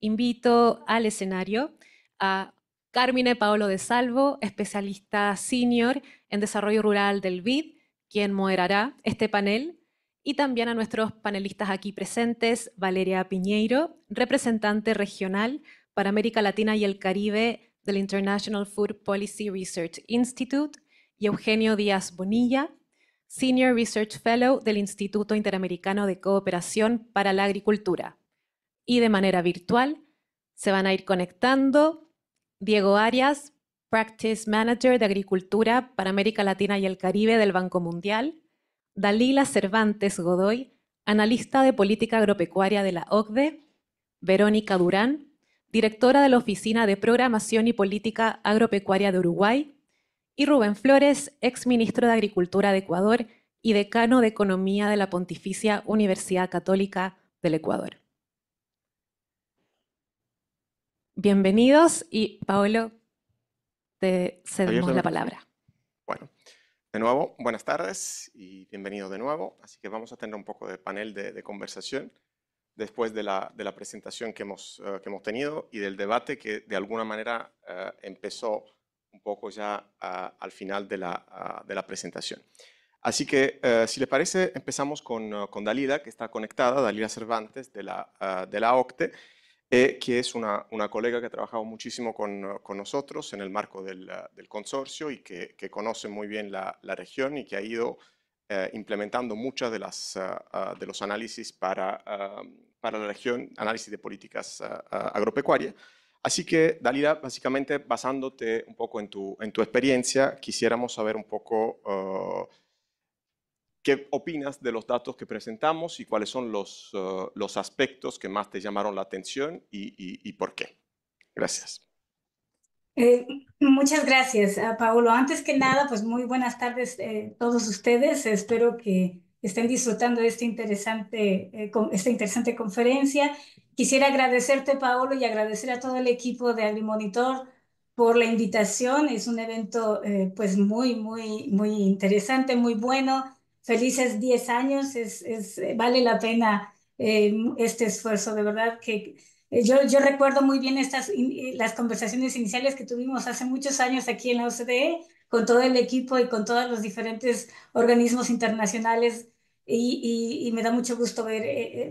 Invito al escenario a Carmine Paolo de Salvo, especialista senior en desarrollo rural del BID, quien moderará este panel, y también a nuestros panelistas aquí presentes, Valeria Piñeiro, representante regional para América Latina y el Caribe del International Food Policy Research Institute y Eugenio Díaz Bonilla, Senior Research Fellow del Instituto Interamericano de Cooperación para la Agricultura. Y de manera virtual se van a ir conectando Diego Arias, Practice Manager de Agricultura para América Latina y el Caribe del Banco Mundial, Dalila Cervantes Godoy, analista de política agropecuaria de la OCDE, Verónica Durán, directora de la Oficina de Programación y Política Agropecuaria de Uruguay, y Rubén Flores, ex ministro de Agricultura de Ecuador y decano de Economía de la Pontificia Universidad Católica del Ecuador. Bienvenidos y Paolo, te cedemos la palabra. Bueno, de nuevo, buenas tardes y bienvenidos de nuevo. Así que vamos a tener un poco de panel de, de conversación después de la, presentación que hemos, eh, hemos, tenido y del debate que de alguna manera eh, empezó un poco ya al final de la, presentación. Así que, eh, si le parece, empezamos con, Dalida, que está conectada, Dalida Cervantes, de la, de la OCTE, que es una, colega que ha trabajado muchísimo con, nosotros en el marco del, consorcio y que, que, conoce muy bien la, región y que ha ido eh, implementando muchas de eh, eh, de los análisis para, la región, análisis de políticas agropecuarias. Así que, Dalila, básicamente basándote un poco en tu, en tu experiencia, quisiéramos saber un poco qué opinas de los datos que presentamos y cuáles son los, aspectos que más te llamaron la atención y por qué. Gracias. Eh, muchas gracias, ah, Paolo. Antes que nada, pues muy buenas tardes a eh, todos ustedes. Espero que estén disfrutando de este interesante, eh, esta interesante conferencia. Quisiera agradecerte, Paolo, y agradecer a todo el equipo de AgriMonitor por la invitación. Es un evento pues muy, muy, muy interesante, muy bueno. Felices 10 años, es, es vale la pena este esfuerzo, de verdad que eh, yo, yo recuerdo muy bien estas, eh, las conversaciones iniciales que tuvimos hace muchos años aquí en la OCDE con todo el equipo y con todos los diferentes organismos internacionales y, y, y me da mucho gusto ver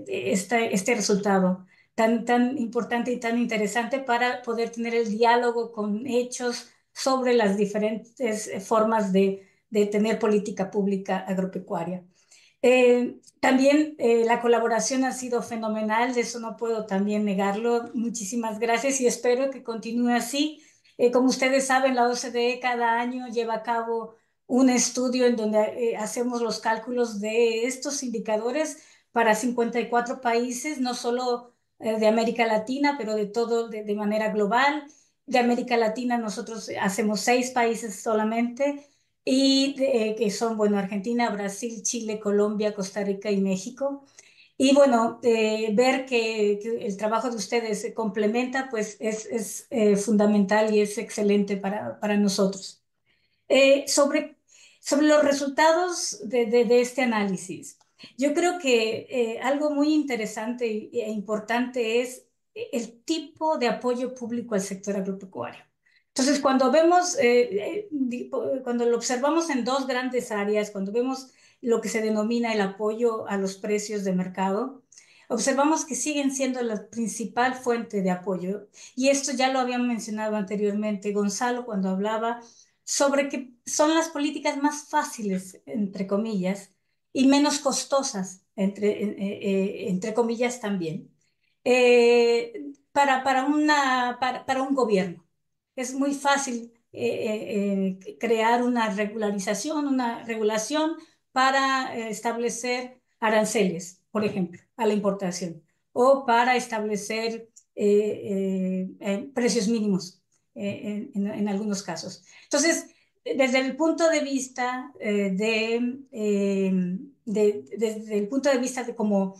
este, este resultado tan, tan importante y tan interesante para poder tener el diálogo con hechos sobre las diferentes formas de, de tener política pública agropecuaria. Eh, también eh, la colaboración ha sido fenomenal, de eso no puedo también negarlo. Muchísimas gracias y espero que continúe así. Eh, como ustedes saben, la OCDE cada año lleva a cabo un estudio en donde hacemos los cálculos de estos indicadores para 54 países, no solo de América Latina, pero de todo de, de manera global. De América Latina nosotros hacemos seis países solamente y que son, bueno, Argentina, Brasil, Chile, Colombia, Costa Rica y México. Y bueno, eh, ver que, el trabajo de ustedes se complementa, pues es, es eh, fundamental y es excelente para, para nosotros. Eh, sobre, sobre los resultados de, de, de, este análisis, yo creo que algo muy interesante e importante es el tipo de apoyo público al sector agropecuario. Entonces, cuando vemos, eh, eh, cuando lo observamos en dos grandes áreas, cuando vemos lo que se denomina el apoyo a los precios de mercado, observamos que siguen siendo la principal fuente de apoyo. Y esto ya lo habían mencionado anteriormente Gonzalo cuando hablaba sobre que son las políticas más fáciles, entre comillas, y menos costosas, entre, eh, entre comillas también, para, para, una, para un gobierno es muy fácil eh, eh, eh, crear una regularización, una regulación para establecer aranceles, por ejemplo, a la importación, o para establecer precios mínimos en, en, algunos casos. Entonces, desde el punto de vista de, de, desde el punto de vista de como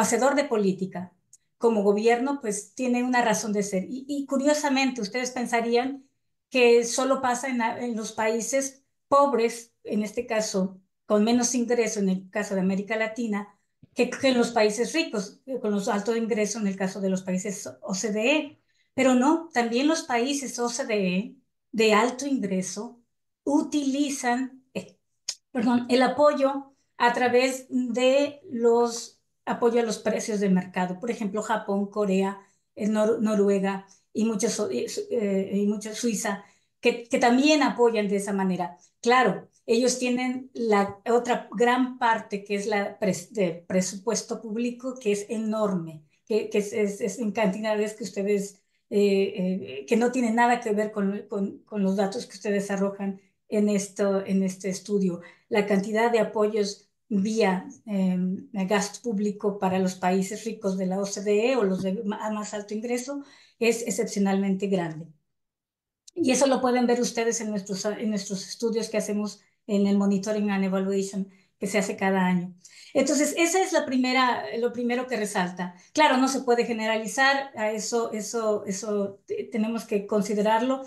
hacedor de política, como gobierno, pues tiene una razón de ser. Y, curiosamente, ustedes pensarían que solo pasa en, en, los países pobres, en este caso, con menos ingreso, en el caso de América Latina, que, en los países ricos, eh, con los altos ingresos en el caso de los países OCDE. Pero no, también los países OCDE de alto ingreso utilizan, eh, perdón, el apoyo a través de los apoyo a los precios de mercado. Por ejemplo, Japón, Corea, eh, Noruega y muchos, eh, eh, y muchos Suiza, que, que también apoyan de esa manera. Claro, ellos tienen la otra gran parte que es la presupuesto público, que es enorme, que, que es, en cantidades que ustedes, que no tienen nada que ver con, con, con, los datos que ustedes arrojan en, esto, en este estudio. La cantidad de apoyos vía em, gasto público para los países ricos de la OCDE o los de más alto ingreso es excepcionalmente grande. Y eso lo pueden ver ustedes en nuestros, en nuestros estudios que hacemos en el Monitoring and Evaluation que se hace cada año. Entonces, esa es la primera, lo primero que resalta. Claro, no se puede generalizar, a eso, eso, eso tenemos que considerarlo.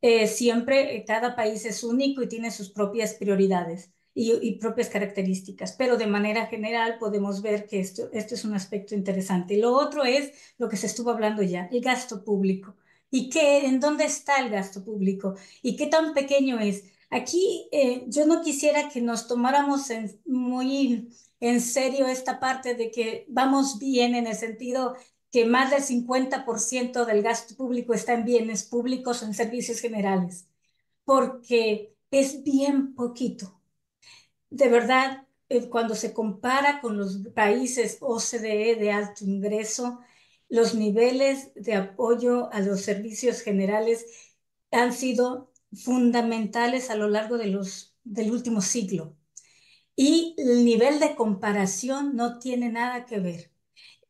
Eh, siempre eh, cada país es único y tiene sus propias prioridades y, propias características, pero de manera general podemos ver que esto, esto es un aspecto interesante. Lo otro es lo que se estuvo hablando ya, el gasto público. ¿Y qué, en dónde está el gasto público? ¿Y qué tan pequeño es? Aquí eh, yo no quisiera que nos tomáramos muy en serio esta parte de que vamos bien en el sentido que más del 50% del gasto público está en bienes públicos o en servicios generales, porque es bien poquito de verdad, eh, cuando se compara con los países OCDE de alto ingreso, los niveles de apoyo a los servicios generales han sido fundamentales a lo largo de los, del último siglo. Y el nivel de comparación no tiene nada que ver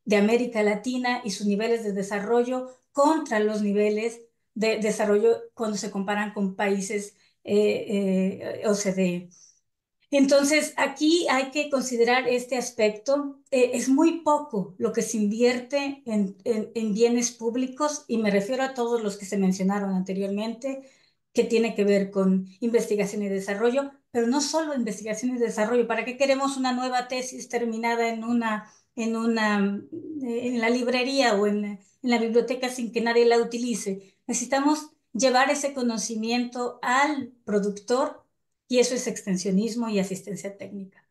de América Latina y sus niveles de desarrollo contra los niveles de desarrollo cuando se comparan con países eh, eh, OCDE. Entonces, aquí hay que considerar este aspecto. Eh, es muy poco lo que se invierte en, bienes públicos, y me refiero a todos los que se mencionaron anteriormente, que tiene que ver con investigación y desarrollo, pero no solo investigación y desarrollo. ¿Para qué queremos una nueva tesis terminada en una, en una, eh, en la librería o en en la biblioteca sin que nadie la utilice? Necesitamos llevar ese conocimiento al productor y eso es extensionismo y asistencia técnica.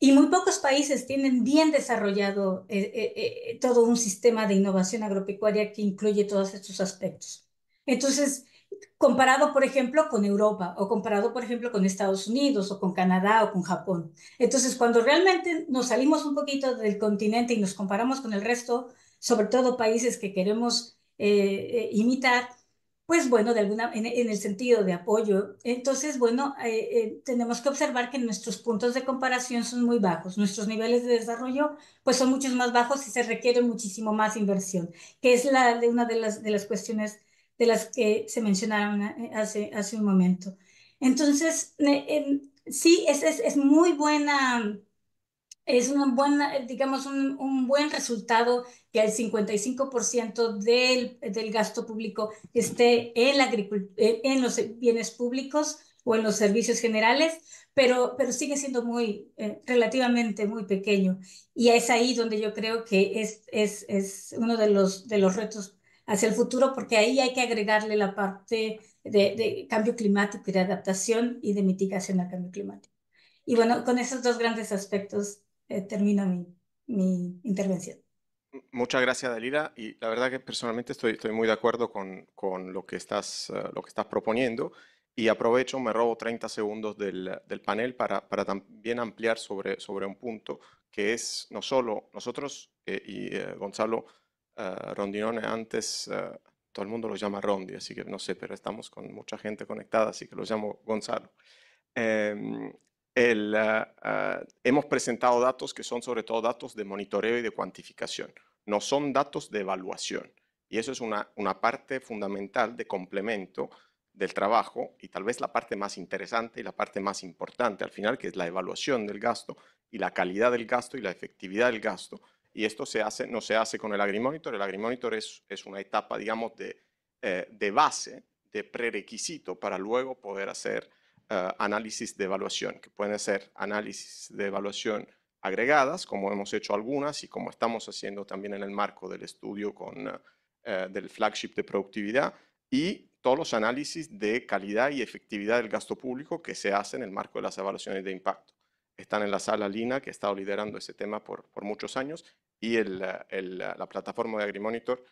Y muy pocos países tienen bien desarrollado eh, eh, eh, todo un sistema de innovación agropecuaria que incluye todos estos aspectos. Entonces, comparado, por ejemplo, con Europa o comparado, por ejemplo, con Estados Unidos o con Canadá o con Japón. Entonces, cuando realmente nos salimos un poquito del continente y nos comparamos con el resto, sobre todo países que queremos imitar, pues bueno, de alguna, en, el sentido de apoyo. Entonces, bueno, eh, eh, tenemos que observar que nuestros puntos de comparación son muy bajos, nuestros niveles de desarrollo pues son muchos más bajos y se requiere muchísimo más inversión, que es la, de una de las, de las cuestiones de las que se mencionaron eh, hace, hace un momento. Entonces, sí, es, es, es muy buena es un buen, eh, digamos, un, un, buen resultado que el 55% del, del, gasto público esté en, eh, en los bienes públicos o en los servicios generales, pero, pero sigue siendo muy, eh, relativamente muy pequeño. Y es ahí donde yo creo que es, es, es uno de los, de los retos hacia el futuro, porque ahí hay que agregarle la parte de, de cambio climático y de adaptación y de mitigación al cambio climático. Y bueno, con esos dos grandes aspectos eh, termina termino mi, mi, intervención. Muchas gracias, Dalila. Y la verdad que personalmente estoy, estoy muy de acuerdo con, con lo, que estás, eh, lo que estás proponiendo. Y aprovecho, me robo 30 segundos del, del panel para, para, también ampliar sobre, sobre un punto que es no solo nosotros eh, y Gonzalo Rondinone antes, todo el mundo lo llama Rondi, así que no sé, pero estamos con mucha gente conectada, así que lo llamo Gonzalo. Em, el, ah, ah, hemos presentado datos que son sobre todo datos de monitoreo y de cuantificación, no son datos de evaluación. Y eso es una, una parte fundamental de complemento del trabajo y tal vez la parte más interesante y la parte más importante al final, que es la evaluación del gasto y la calidad del gasto y la efectividad del gasto. Y esto se hace, no se hace con el agrimonitor, el agrimonitor es, es una etapa, digamos, de, eh, de base, de prerequisito para luego poder hacer eh, análisis de evaluación, que pueden ser análisis de evaluación agregadas, como hemos hecho algunas y como estamos haciendo también en el marco del estudio con, eh, eh, del flagship de productividad, y todos los análisis de calidad y efectividad del gasto público que se hacen en el marco de las evaluaciones de impacto. Están en la sala Lina, que ha estado liderando ese tema por, por muchos años, y la plataforma de AgriMonitor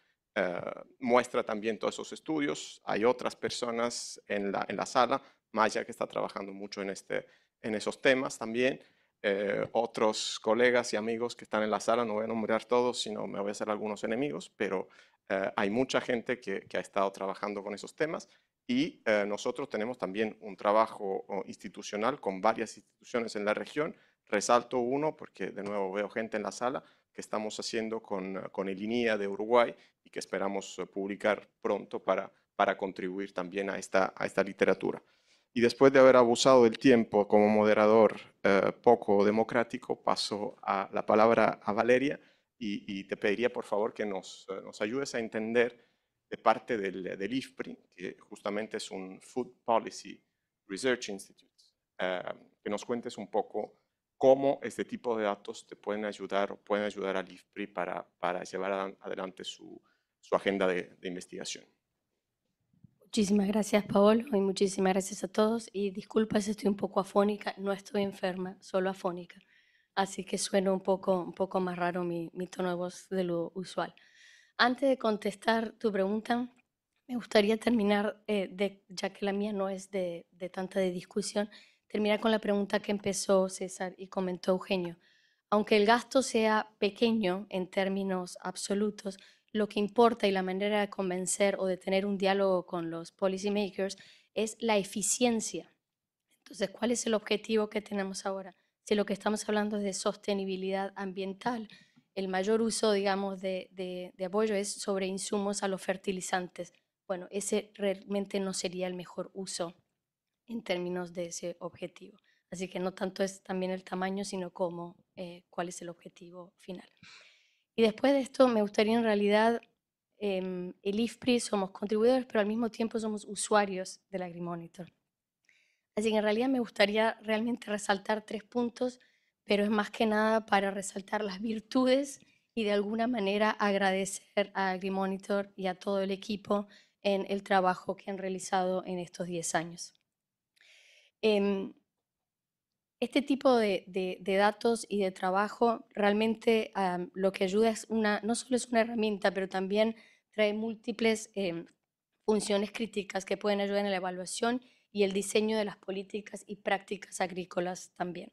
muestra también todos esos estudios. Hay otras personas en la, en la sala Maya, que está trabajando mucho en, este, esos temas también. Eh, otros colegas y amigos que están en la sala, no voy a nombrar todos, sino me voy a hacer algunos enemigos, pero eh, hay mucha gente que, ha estado trabajando con esos temas y eh, nosotros tenemos también un trabajo institucional con varias instituciones en la región. Resalto uno porque de nuevo veo gente en la sala que estamos haciendo con, con el INIA de Uruguay y que esperamos publicar pronto para, contribuir también a esta literatura y después de haber abusado del tiempo como moderador eh, poco democrático, paso a la palabra a Valeria y, te pediría por favor que eh, nos, ayudes a entender de parte del, IFPRI, que justamente es un Food Policy Research Institute, eh, que nos cuentes un poco cómo este tipo de datos te pueden ayudar o pueden ayudar al IFPRI para, para llevar adelante su, agenda de investigación. Muchísimas gracias, Paolo, y muchísimas gracias a todos. Y disculpas, estoy un poco afónica, no estoy enferma, solo afónica. Así que suena un poco, un poco más raro mi, tono de voz de lo usual. Antes de contestar tu pregunta, me gustaría terminar, eh, ya que la mía no es de, tanta de discusión, terminar con la pregunta que empezó César y comentó Eugenio. Aunque el gasto sea pequeño en términos absolutos, lo que importa y la manera de convencer o de tener un diálogo con los policymakers es la eficiencia. Entonces, ¿cuál es el objetivo que tenemos ahora? Si lo que estamos hablando es de sostenibilidad ambiental, el mayor uso, digamos, de, apoyo es sobre insumos a los fertilizantes. Bueno, ese realmente no sería el mejor uso en términos de ese objetivo. Así que no tanto es también el tamaño, sino cómo, eh, cuál es el objetivo final. Y después de esto me gustaría en realidad, em, el IFPRI somos contribuidores, pero al mismo tiempo somos usuarios del AgriMonitor. Así que en realidad me gustaría realmente resaltar tres puntos, pero es más que nada para resaltar las virtudes y de alguna manera agradecer a AgriMonitor y a todo el equipo en el trabajo que han realizado en estos 10 años. Em, este tipo de, datos y de trabajo realmente lo que ayuda es una, no solo es una herramienta, pero también trae múltiples em, funciones críticas que pueden ayudar en la evaluación y el diseño de las políticas y prácticas agrícolas también.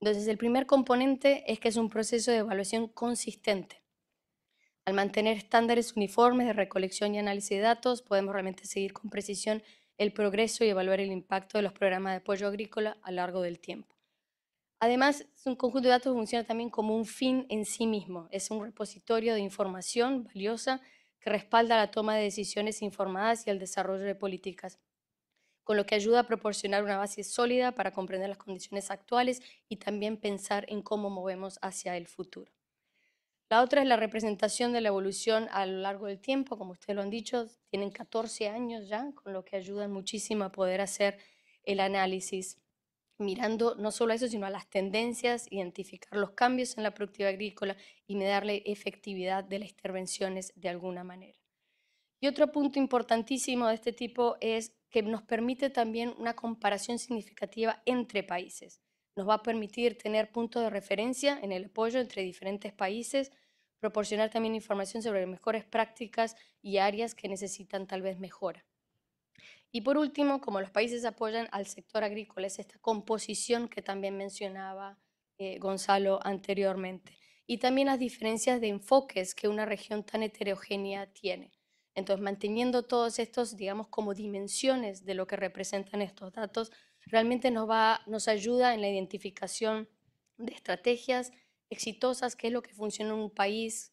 Entonces, el primer componente es que es un proceso de evaluación consistente. Al mantener estándares uniformes de recolección y análisis de datos, podemos realmente seguir con precisión el progreso y evaluar el impacto de los programas de apoyo agrícola a lo largo del tiempo. Además, un conjunto de datos funciona también como un fin en sí mismo. Es un repositorio de información valiosa que respalda la toma de decisiones informadas y el desarrollo de políticas, con lo que ayuda a proporcionar una base sólida para comprender las condiciones actuales y también pensar en cómo movemos hacia el futuro. La otra es la representación de la evolución a lo largo del tiempo, como ustedes lo han dicho, tienen 14 años ya, con lo que ayudan muchísimo a poder hacer el análisis, mirando no solo a eso, sino a las tendencias, identificar los cambios en la productividad agrícola y darle efectividad de las intervenciones de alguna manera. Y otro punto importantísimo de este tipo es que nos permite también una comparación significativa entre países nos va a permitir tener puntos de referencia en el apoyo entre diferentes países, proporcionar también información sobre mejores prácticas y áreas que necesitan tal vez mejora. Y por último, como los países apoyan al sector agrícola, es esta composición que también mencionaba eh, Gonzalo anteriormente. Y también las diferencias de enfoques que una región tan heterogénea tiene. Entonces, manteniendo todos estos, digamos, como dimensiones de lo que representan estos datos, realmente nos, va, nos ayuda en la identificación de estrategias exitosas, qué es lo que funciona en un país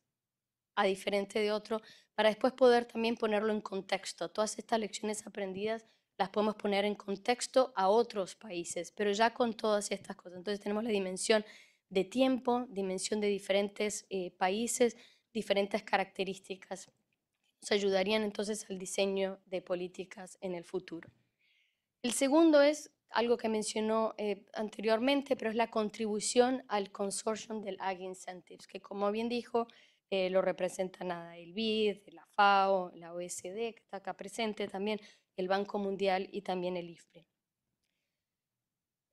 a diferente de otro, para después poder también ponerlo en contexto. Todas estas lecciones aprendidas las podemos poner en contexto a otros países, pero ya con todas estas cosas. Entonces tenemos la dimensión de tiempo, dimensión de diferentes eh, países, diferentes características. Nos ayudarían entonces al diseño de políticas en el futuro. El segundo es algo que mencionó eh, anteriormente, pero es la contribución al consortium del Ag Incentives, que como bien dijo, eh, lo representa nada el BID, la FAO, la OECD, que está acá presente también, el Banco Mundial y también el IFRE.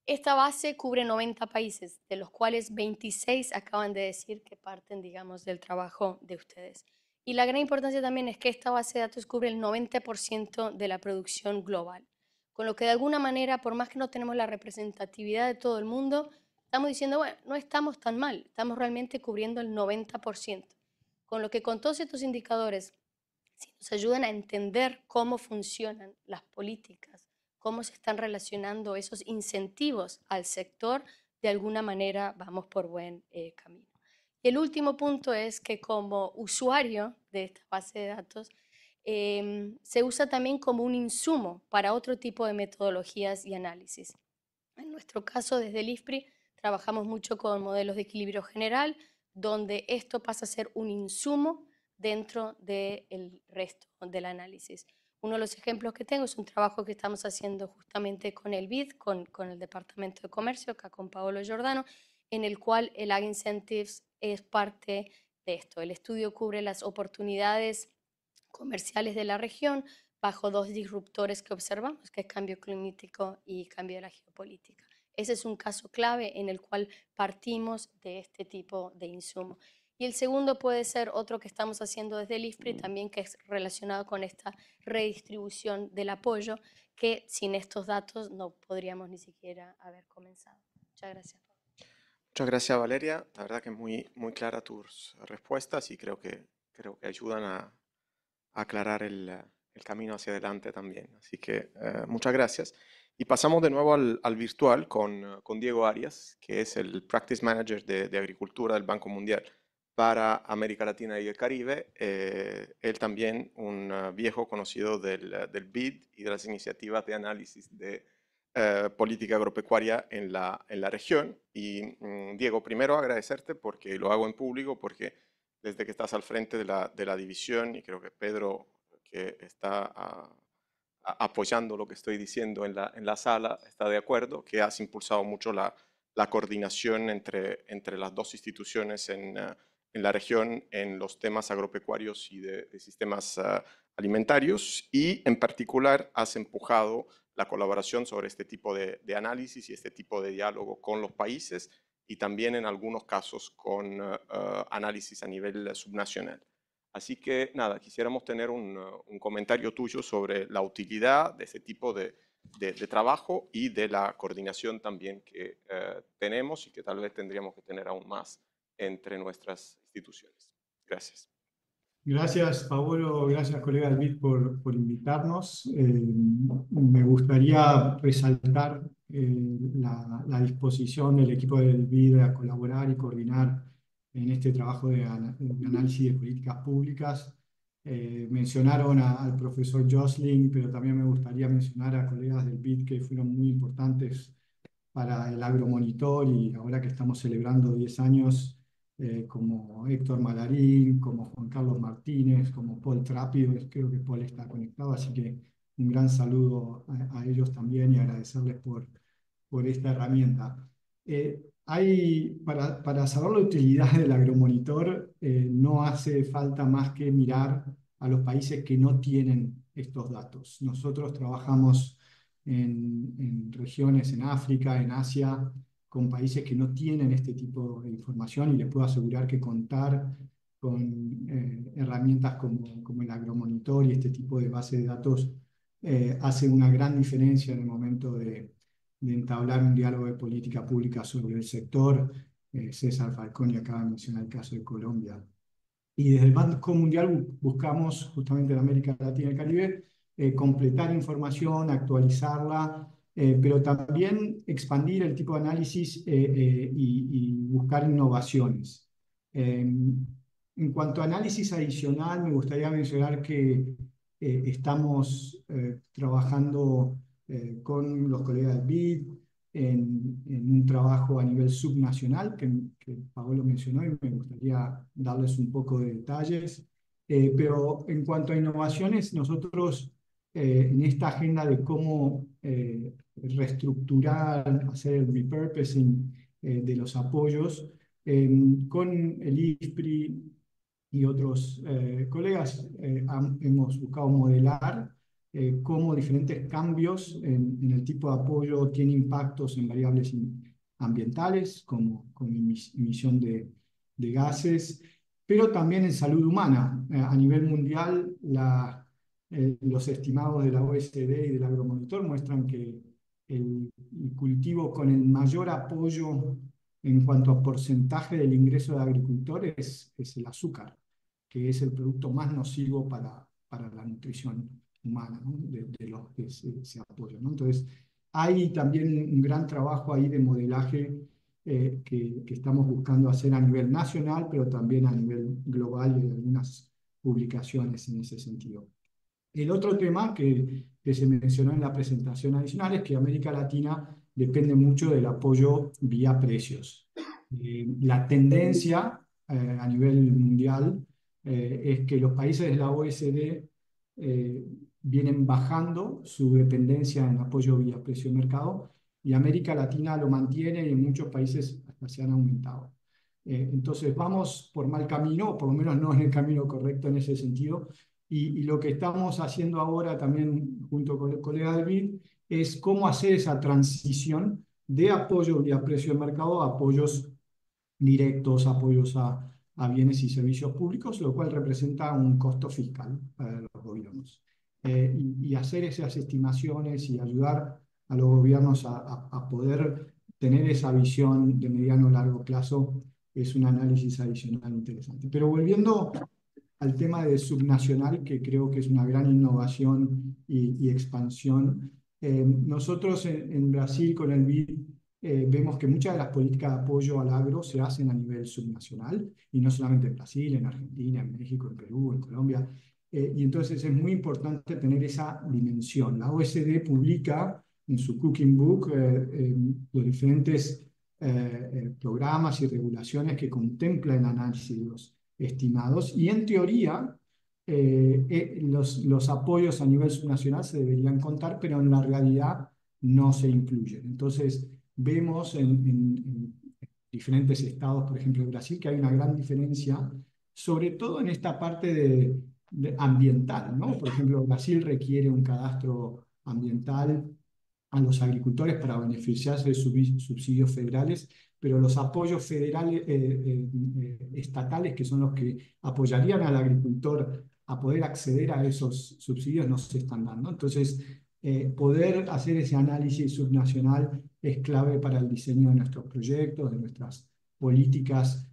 Esta base cubre 90 países, de los cuales 26 acaban de decir que parten, digamos, del trabajo de ustedes. Y la gran importancia también es que esta base de datos cubre el 90% de la producción global con lo que de alguna manera, por más que no tenemos la representatividad de todo el mundo, estamos diciendo, bueno, no estamos tan mal, estamos realmente cubriendo el 90%. Con lo que con todos estos indicadores, si nos ayudan a entender cómo funcionan las políticas, cómo se están relacionando esos incentivos al sector, de alguna manera vamos por buen eh, camino. Y el último punto es que como usuario de esta base de datos, Em, se usa también como un insumo para otro tipo de metodologías y análisis. En nuestro caso, desde el IFPRI, trabajamos mucho con modelos de equilibrio general, donde esto pasa a ser un insumo dentro del resto del análisis. Uno de los ejemplos que tengo es un trabajo que estamos haciendo justamente con el BID, con, con el Departamento de Comercio, acá con Paolo Giordano, en el cual el Ag Incentives es parte de esto. El estudio cubre las oportunidades comerciales de la región bajo dos disruptores que observamos, que es cambio climático y cambio de la geopolítica. Ese es un caso clave en el cual partimos de este tipo de insumo. Y el segundo puede ser otro que estamos haciendo desde el ispri mm. también, que es relacionado con esta redistribución del apoyo, que sin estos datos no podríamos ni siquiera haber comenzado. Muchas gracias. Muchas gracias Valeria, la verdad que muy, muy clara tus respuestas y creo que, creo que ayudan a, aclarar eh, el, camino hacia adelante también. Así que eh, muchas gracias. Y pasamos de nuevo al, virtual eh, con, Diego Arias, que es el Practice Manager de, Agricultura del Banco Mundial para América Latina y el Caribe. él también, un viejo conocido del, BID y de las iniciativas de análisis de política agropecuaria en la, en la región. Y mm, Diego, primero agradecerte porque lo hago en público, porque desde que estás al frente de la, división y creo que Pedro, que está ah, apoyando lo que estoy diciendo en la, sala, está de acuerdo, que has impulsado mucho la, coordinación entre, las dos instituciones ah, en, la región en los temas agropecuarios y de, sistemas ah, alimentarios y en particular has empujado la colaboración sobre este tipo de análisis y este tipo de diálogo con los países y también en algunos casos con eh, eh, análisis a nivel eh, subnacional. Así que nada, quisiéramos tener un, comentario tuyo sobre la utilidad de ese tipo de, trabajo y de la coordinación también que tenemos y que tal vez tendríamos que tener aún más entre nuestras instituciones. Gracias. Gracias, Paolo. Gracias, colega David, por, por invitarnos. me gustaría resaltar la, disposición del equipo del BID a colaborar y coordinar en este trabajo de, análisis de políticas públicas. Eh, mencionaron al profesor Josling, pero también me gustaría mencionar a colegas del BID que fueron muy importantes para el agromonitor y ahora que estamos celebrando 10 años, eh, como Héctor Malarín, como Juan Carlos Martínez, como Paul Trápido, creo que Paul está conectado, así que un gran saludo a, a ellos también y agradecerles por, por esta herramienta. Eh, hay, para, saber la utilidad del agromonitor, eh, no hace falta más que mirar a los países que no tienen estos datos. Nosotros trabajamos en, regiones en África, en Asia, con países que no tienen este tipo de información y les puedo asegurar que contar con eh, herramientas como, como, el agromonitor y este tipo de base de datos hace una gran diferencia en el momento de, de entablar un diálogo de política pública sobre el sector. Eh, César César Falconi acaba de mencionar el caso de Colombia. Y desde el Banco Mundial buscamos, justamente en América Latina y el Caribe, eh, completar información, actualizarla, eh, pero también expandir el tipo de análisis y, y, buscar innovaciones. Em, en cuanto a análisis adicional, me gustaría mencionar que estamos trabajando eh, con los colegas del BID, en, un trabajo a nivel subnacional, que, que Paolo mencionó y me gustaría darles un poco de detalles. Eh, pero en cuanto a innovaciones, nosotros eh, en esta agenda de cómo reestructurar, hacer el repurposing de los apoyos, con el ISPRI y otros colegas hemos buscado modelar eh, cómo diferentes cambios en, el tipo de apoyo tienen impactos en variables ambientales, como, con emisión de, gases, pero también en salud humana. Eh, a nivel mundial, eh, los estimados de la OSD y del Agromonitor muestran que el, cultivo con el mayor apoyo en cuanto a porcentaje del ingreso de agricultores es el azúcar, que es el producto más nocivo para, para la nutrición humana de, los que se, apoyan. Entonces, hay también un gran trabajo ahí de modelaje eh, que, estamos buscando hacer a nivel nacional, pero también a nivel global y algunas publicaciones en ese sentido. El otro tema que, que se mencionó en la presentación adicional es que América Latina depende mucho del apoyo vía precios. Eh, la tendencia eh, a nivel mundial es que los países de la OSD vienen bajando su dependencia en apoyo vía precio de mercado y América Latina lo mantiene y en muchos países hasta se han aumentado. Eh, entonces vamos por mal camino, o por lo menos no es el camino correcto en ese sentido. Y, lo que estamos haciendo ahora también junto con el colega David es cómo hacer esa transición de apoyo vía precio de mercado a apoyos directos, apoyos a, a bienes y servicios públicos, lo cual representa un costo fiscal para los gobiernos. Eh, y, hacer esas estimaciones y ayudar a los gobiernos a, poder tener esa visión de mediano o largo plazo es un análisis adicional interesante. Pero volviendo al tema de subnacional, que creo que es una gran innovación y, expansión, eh, nosotros en, Brasil con el BID eh, vemos que muchas de las políticas de apoyo al agro se hacen a nivel subnacional, y no solamente en Brasil, en Argentina, en México, en Perú, en Colombia, eh, y entonces es muy importante tener esa dimensión. La OSD publica en su Cooking Book eh, em, los diferentes eh, programas y regulaciones que contemplan análisis estimados y en teoría los, los, apoyos a nivel subnacional se deberían contar, pero en la realidad no se incluyen. Entonces, vemos en, en, diferentes estados, por ejemplo en Brasil, que hay una gran diferencia, sobre todo en esta parte de ambiental, ¿no? Por ejemplo, Brasil requiere un cadastro ambiental a los agricultores para beneficiarse de subsidios federales, pero los apoyos federales eh, eh, eh, estatales, que son los que apoyarían al agricultor a poder acceder a esos subsidios, no se están dando. Entonces, poder hacer ese análisis subnacional es clave para el diseño de nuestros proyectos, de nuestras políticas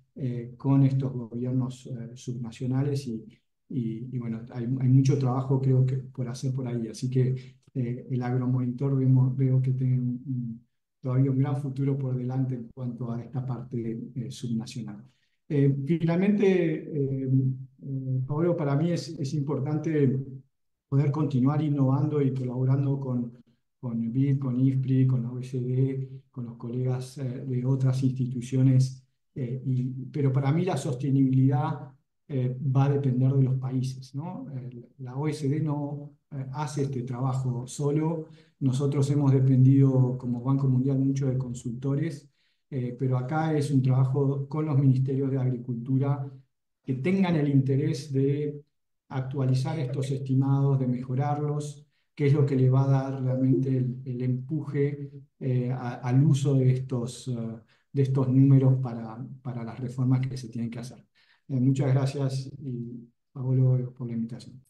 con estos gobiernos subnacionales y, y, bueno, hay, mucho trabajo creo que por hacer por ahí. Así que eh, el agromonitor vemos, veo que tiene todavía un gran futuro por delante en cuanto a esta parte eh, subnacional. Eh, finalmente, Pablo, para mí es, es importante poder continuar innovando y colaborando con, con BID, con IFPRI, con la OECD, con los colegas de otras instituciones. y, pero para mí la sostenibilidad eh, va a depender de los países. ¿no? la OSD e no eh, hace este trabajo solo. Nosotros hemos dependido como Banco Mundial mucho de consultores, eh, pero acá es un trabajo con los ministerios de Agricultura que tengan el interés de actualizar estos estimados, de mejorarlos, que es lo que le va a dar realmente el, empuje al uso de estos, de estos números para, para las reformas que se tienen que hacer. Eh, muchas gracias y Pablo por la invitación.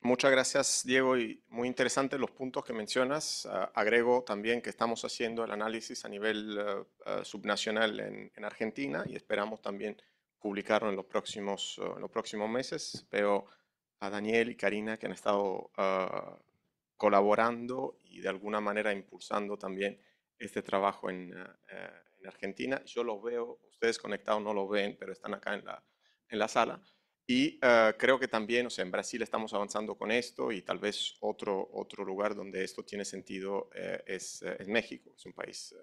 Muchas gracias, Diego, y muy interesantes los puntos que mencionas. Ah, agrego también que estamos haciendo el análisis a nivel eh, eh, subnacional en, Argentina y esperamos también publicarlo en los próximos, los próximos meses. Veo a Daniel y Karina que han estado ah, colaborando y de alguna manera impulsando también este trabajo en, Argentina. Yo los veo, ustedes conectados no lo ven, pero están acá en la, en la sala. Y eh, creo que también, o sea, en Brasil estamos avanzando con esto y tal vez otro, otro lugar donde esto tiene sentido eh, eh, es, México. Es un país,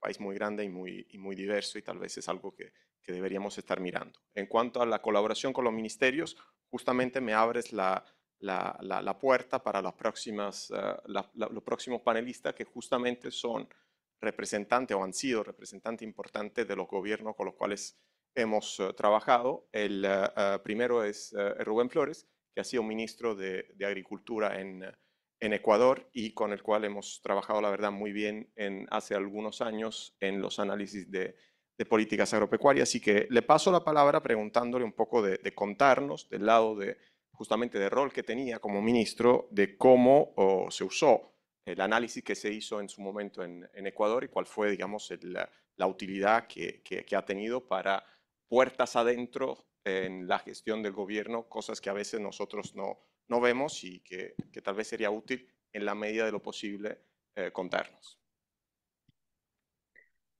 país muy grande y muy, muy diverso y tal vez es algo que, deberíamos estar mirando. En cuanto a la colaboración con los ministerios, justamente me abres la, puerta para las próximas, los próximos panelistas que justamente son representantes o han sido representantes importantes de los gobiernos con los cuales hemos eh, trabajado. El eh, eh, primero es Rubén Flores, que ha sido ministro de, Agricultura en, Ecuador y con el cual hemos trabajado, la verdad, muy bien en, hace algunos años en los análisis de, políticas agropecuarias. Así que le paso la palabra preguntándole un poco de, contarnos del lado de justamente del rol que tenía como ministro, de cómo se usó el análisis que se hizo en su momento en, Ecuador y cuál fue, digamos, la, utilidad que, que, ha tenido para puertas adentro en la gestión del gobierno, cosas que a veces nosotros no, no vemos y que, que tal vez sería útil en la medida de lo posible eh, contarnos.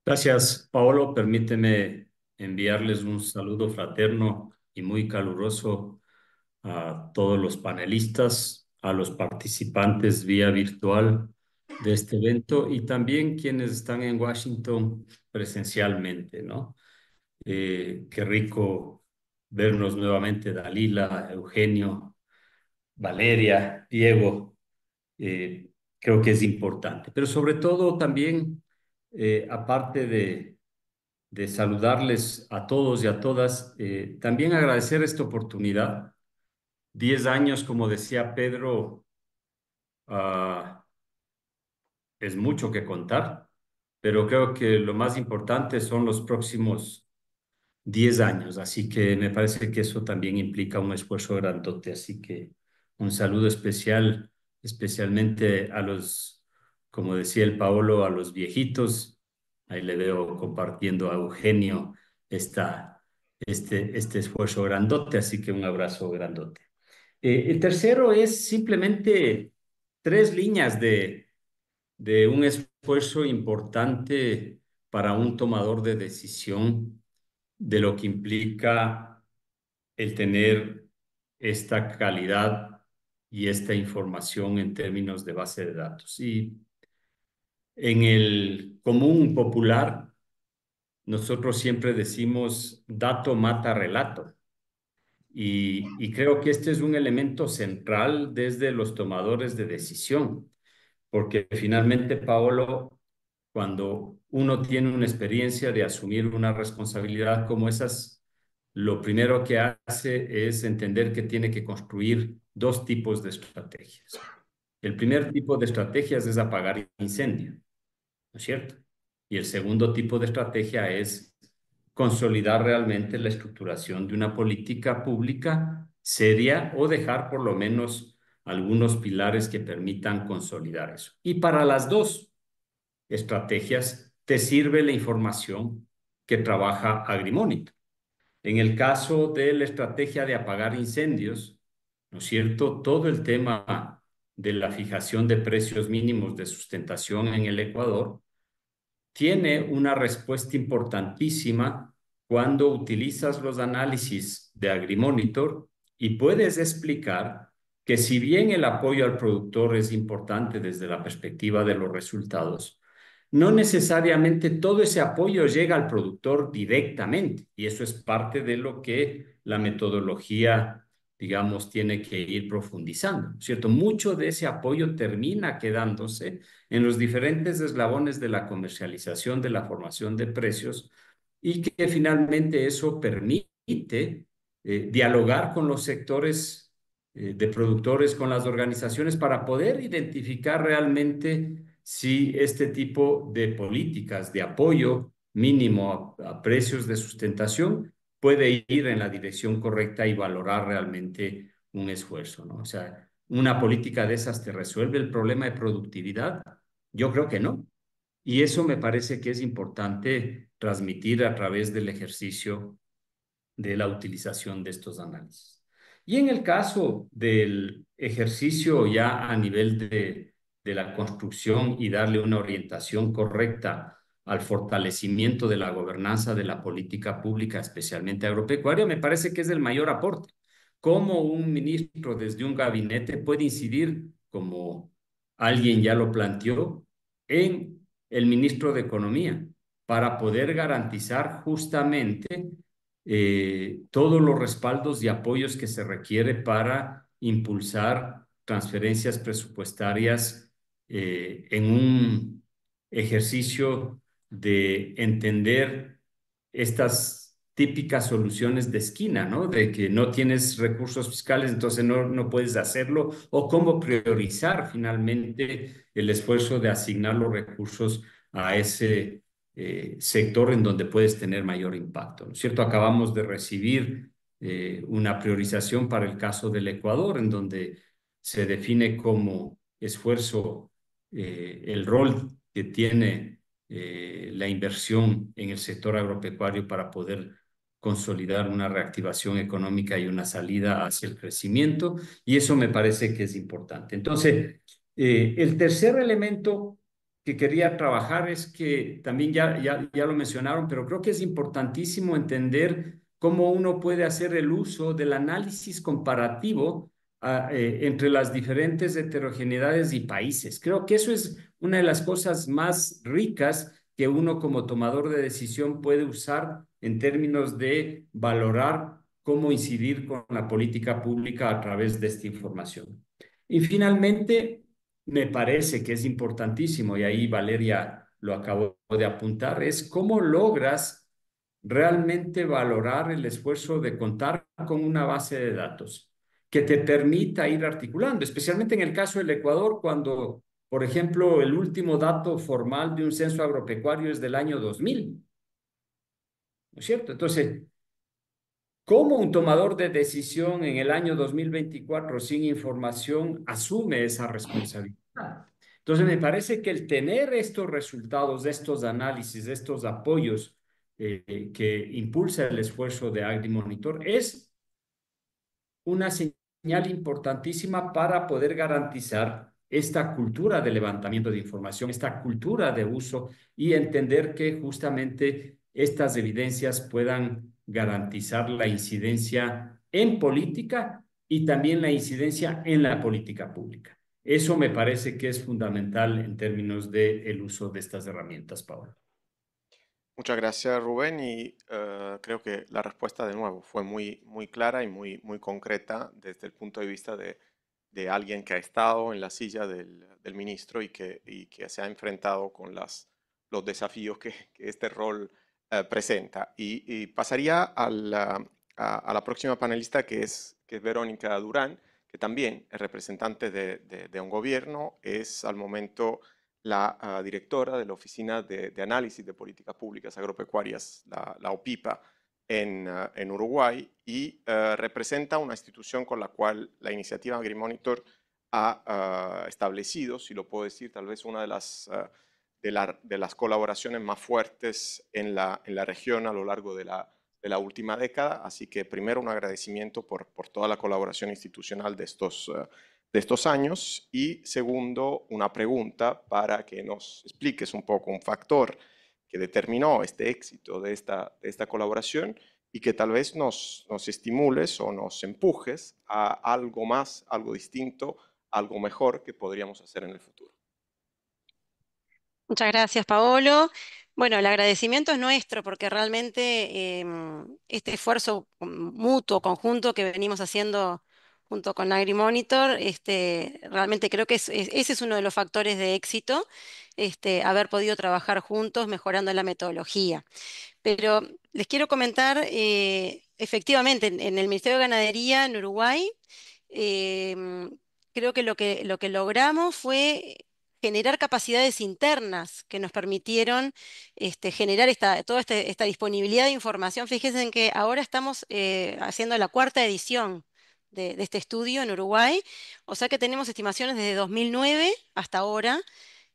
Gracias, Paolo. Permíteme enviarles un saludo fraterno y muy caluroso a todos los panelistas, a los participantes vía virtual de este evento y también quienes están en Washington presencialmente, ¿no? Eh, qué rico vernos nuevamente, Dalila, Eugenio, Valeria, Diego. Eh, creo que es importante. Pero sobre todo también, eh, aparte de, saludarles a todos y a todas, también agradecer esta oportunidad. Diez años, como decía Pedro, ah, es mucho que contar, pero creo que lo más importante son los próximos 10 años, así que me parece que eso también implica un esfuerzo grandote, así que un saludo especial, especialmente a los, como decía el Paolo, a los viejitos, ahí le veo compartiendo a Eugenio esta, este, este esfuerzo grandote, así que un abrazo grandote. Eh, el tercero es simplemente tres líneas de, de un esfuerzo importante para un tomador de decisión de lo que implica el tener esta calidad y esta información en términos de base de datos. Y en el común popular, nosotros siempre decimos dato mata relato. Y, y, creo que este es un elemento central desde los tomadores de decisión, porque finalmente, Paolo, cuando uno tiene una experiencia de asumir una responsabilidad como esas, lo primero que hace es entender que tiene que construir dos tipos de estrategias. El primer tipo de estrategias es apagar incendio, ¿no es cierto? Y el segundo tipo de estrategia es consolidar realmente la estructuración de una política pública seria o dejar por lo menos algunos pilares que permitan consolidar eso. Y para las dos, estrategias, te sirve la información que trabaja Agrimonitor. En el caso de la estrategia de apagar incendios, ¿no es cierto? Todo el tema de la fijación de precios mínimos de sustentación en el Ecuador tiene una respuesta importantísima cuando utilizas los análisis de Agrimonitor y puedes explicar que si bien el apoyo al productor es importante desde la perspectiva de los resultados, no necesariamente todo ese apoyo llega al productor directamente y eso es parte de lo que la metodología, digamos, tiene que ir profundizando, ¿cierto? Mucho de ese apoyo termina quedándose en los diferentes eslabones de la comercialización, de la formación de precios y que finalmente eso permite eh, dialogar con los sectores eh, de productores, con las organizaciones para poder identificar realmente si este tipo de políticas de apoyo mínimo a, precios de sustentación puede ir en la dirección correcta y valorar realmente un esfuerzo, ¿no? O sea, una política de esas te resuelve el problema de productividad? Yo creo que no. Y eso me parece que es importante transmitir a través del ejercicio de la utilización de estos análisis. Y en el caso del ejercicio ya a nivel de de la construcción y darle una orientación correcta al fortalecimiento de la gobernanza de la política pública, especialmente agropecuaria, me parece que es el mayor aporte. ¿Cómo un ministro desde un gabinete puede incidir, como alguien ya lo planteó, en el ministro de Economía para poder garantizar justamente eh, todos los respaldos y apoyos que se requiere para impulsar transferencias presupuestarias eh, en un ejercicio de entender estas típicas soluciones de esquina, ¿no? De que no tienes recursos fiscales, entonces no, no puedes hacerlo, o cómo priorizar finalmente el esfuerzo de asignar los recursos a ese eh, sector en donde puedes tener mayor impacto, ¿no es cierto? Acabamos de recibir eh, una priorización para el caso del Ecuador, en donde se define como esfuerzo eh, el rol que tiene eh, la inversión en el sector agropecuario para poder consolidar una reactivación económica y una salida hacia el crecimiento, y eso me parece que es importante. Entonces, eh, el tercer elemento que quería trabajar es que también ya, ya, ya lo mencionaron, pero creo que es importantísimo entender cómo uno puede hacer el uso del análisis comparativo Ah, eh, entre las diferentes heterogeneidades y países. Creo que eso es una de las cosas más ricas que uno como tomador de decisión puede usar en términos de valorar cómo incidir con la política pública a través de esta información. Y finalmente, me parece que es importantísimo, y ahí Valeria lo acabó de apuntar, es cómo logras realmente valorar el esfuerzo de contar con una base de datos que te permita ir articulando, especialmente en el caso del Ecuador, cuando, por ejemplo, el último dato formal de un censo agropecuario es del año 2000. ¿No es cierto? Entonces, ¿cómo un tomador de decisión en el año 2024 sin información asume esa responsabilidad? Entonces, me parece que el tener estos resultados, estos análisis, estos apoyos eh, que impulsa el esfuerzo de AgriMonitor es una señal señal importantísima para poder garantizar esta cultura de levantamiento de información, esta cultura de uso y entender que justamente estas evidencias puedan garantizar la incidencia en política y también la incidencia en la política pública. Eso me parece que es fundamental en términos del el uso de estas herramientas, Paola. Muchas gracias, Rubén, y eh, creo que la respuesta de nuevo fue muy, muy clara y muy, muy concreta desde el punto de vista de, alguien que ha estado en la silla del, ministro y que, que se ha enfrentado con las, los desafíos que, este rol eh, presenta. Y, pasaría a la, próxima panelista, que es, que es, Verónica Durán, que también es representante de, de un gobierno, es al momento la ah, directora de la Oficina de, Análisis de Políticas Públicas Agropecuarias, la, OPIPA, ah, en, Uruguay y ah, representa una institución con la cual la iniciativa AgriMonitor ha establecido, si lo puedo decir, tal vez una de las, de, las colaboraciones más fuertes en la, en la región a lo largo de la, de la última década. Así que primero un agradecimiento por, por toda la colaboración institucional de estos, de estos años y segundo, una pregunta para que nos expliques un poco un factor que determinó este éxito de esta, esta colaboración y que tal vez nos, nos estimules o nos empujes a algo más, algo distinto, algo mejor que podríamos hacer en el futuro. Muchas gracias, Paolo. Bueno, el agradecimiento es nuestro porque realmente em, este esfuerzo mutuo, conjunto que venimos haciendo junto con AgriMonitor, este, realmente creo que ese es uno de los factores de éxito, este, haber podido trabajar juntos mejorando la metodología. Pero les quiero comentar, eh, efectivamente, en, el Ministerio de Ganadería en Uruguay, em, creo que lo, que lo que logramos fue generar capacidades internas que nos permitieron este, generar toda este, esta, disponibilidad de información. Fíjense en que ahora estamos eh, haciendo la cuarta edición de, este estudio en Uruguay. O sea que tenemos estimaciones desde 2009 hasta ahora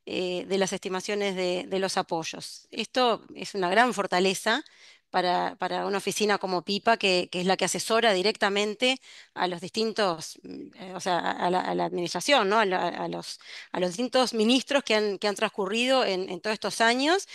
eh, de las estimaciones de, los apoyos. Esto es una gran fortaleza para, una oficina como PIPA, que, es la que asesora directamente a los distintos, mm, eh, o sea, a la, administración, ¿no? a, los, distintos ministros que han, transcurrido en, todos estos años.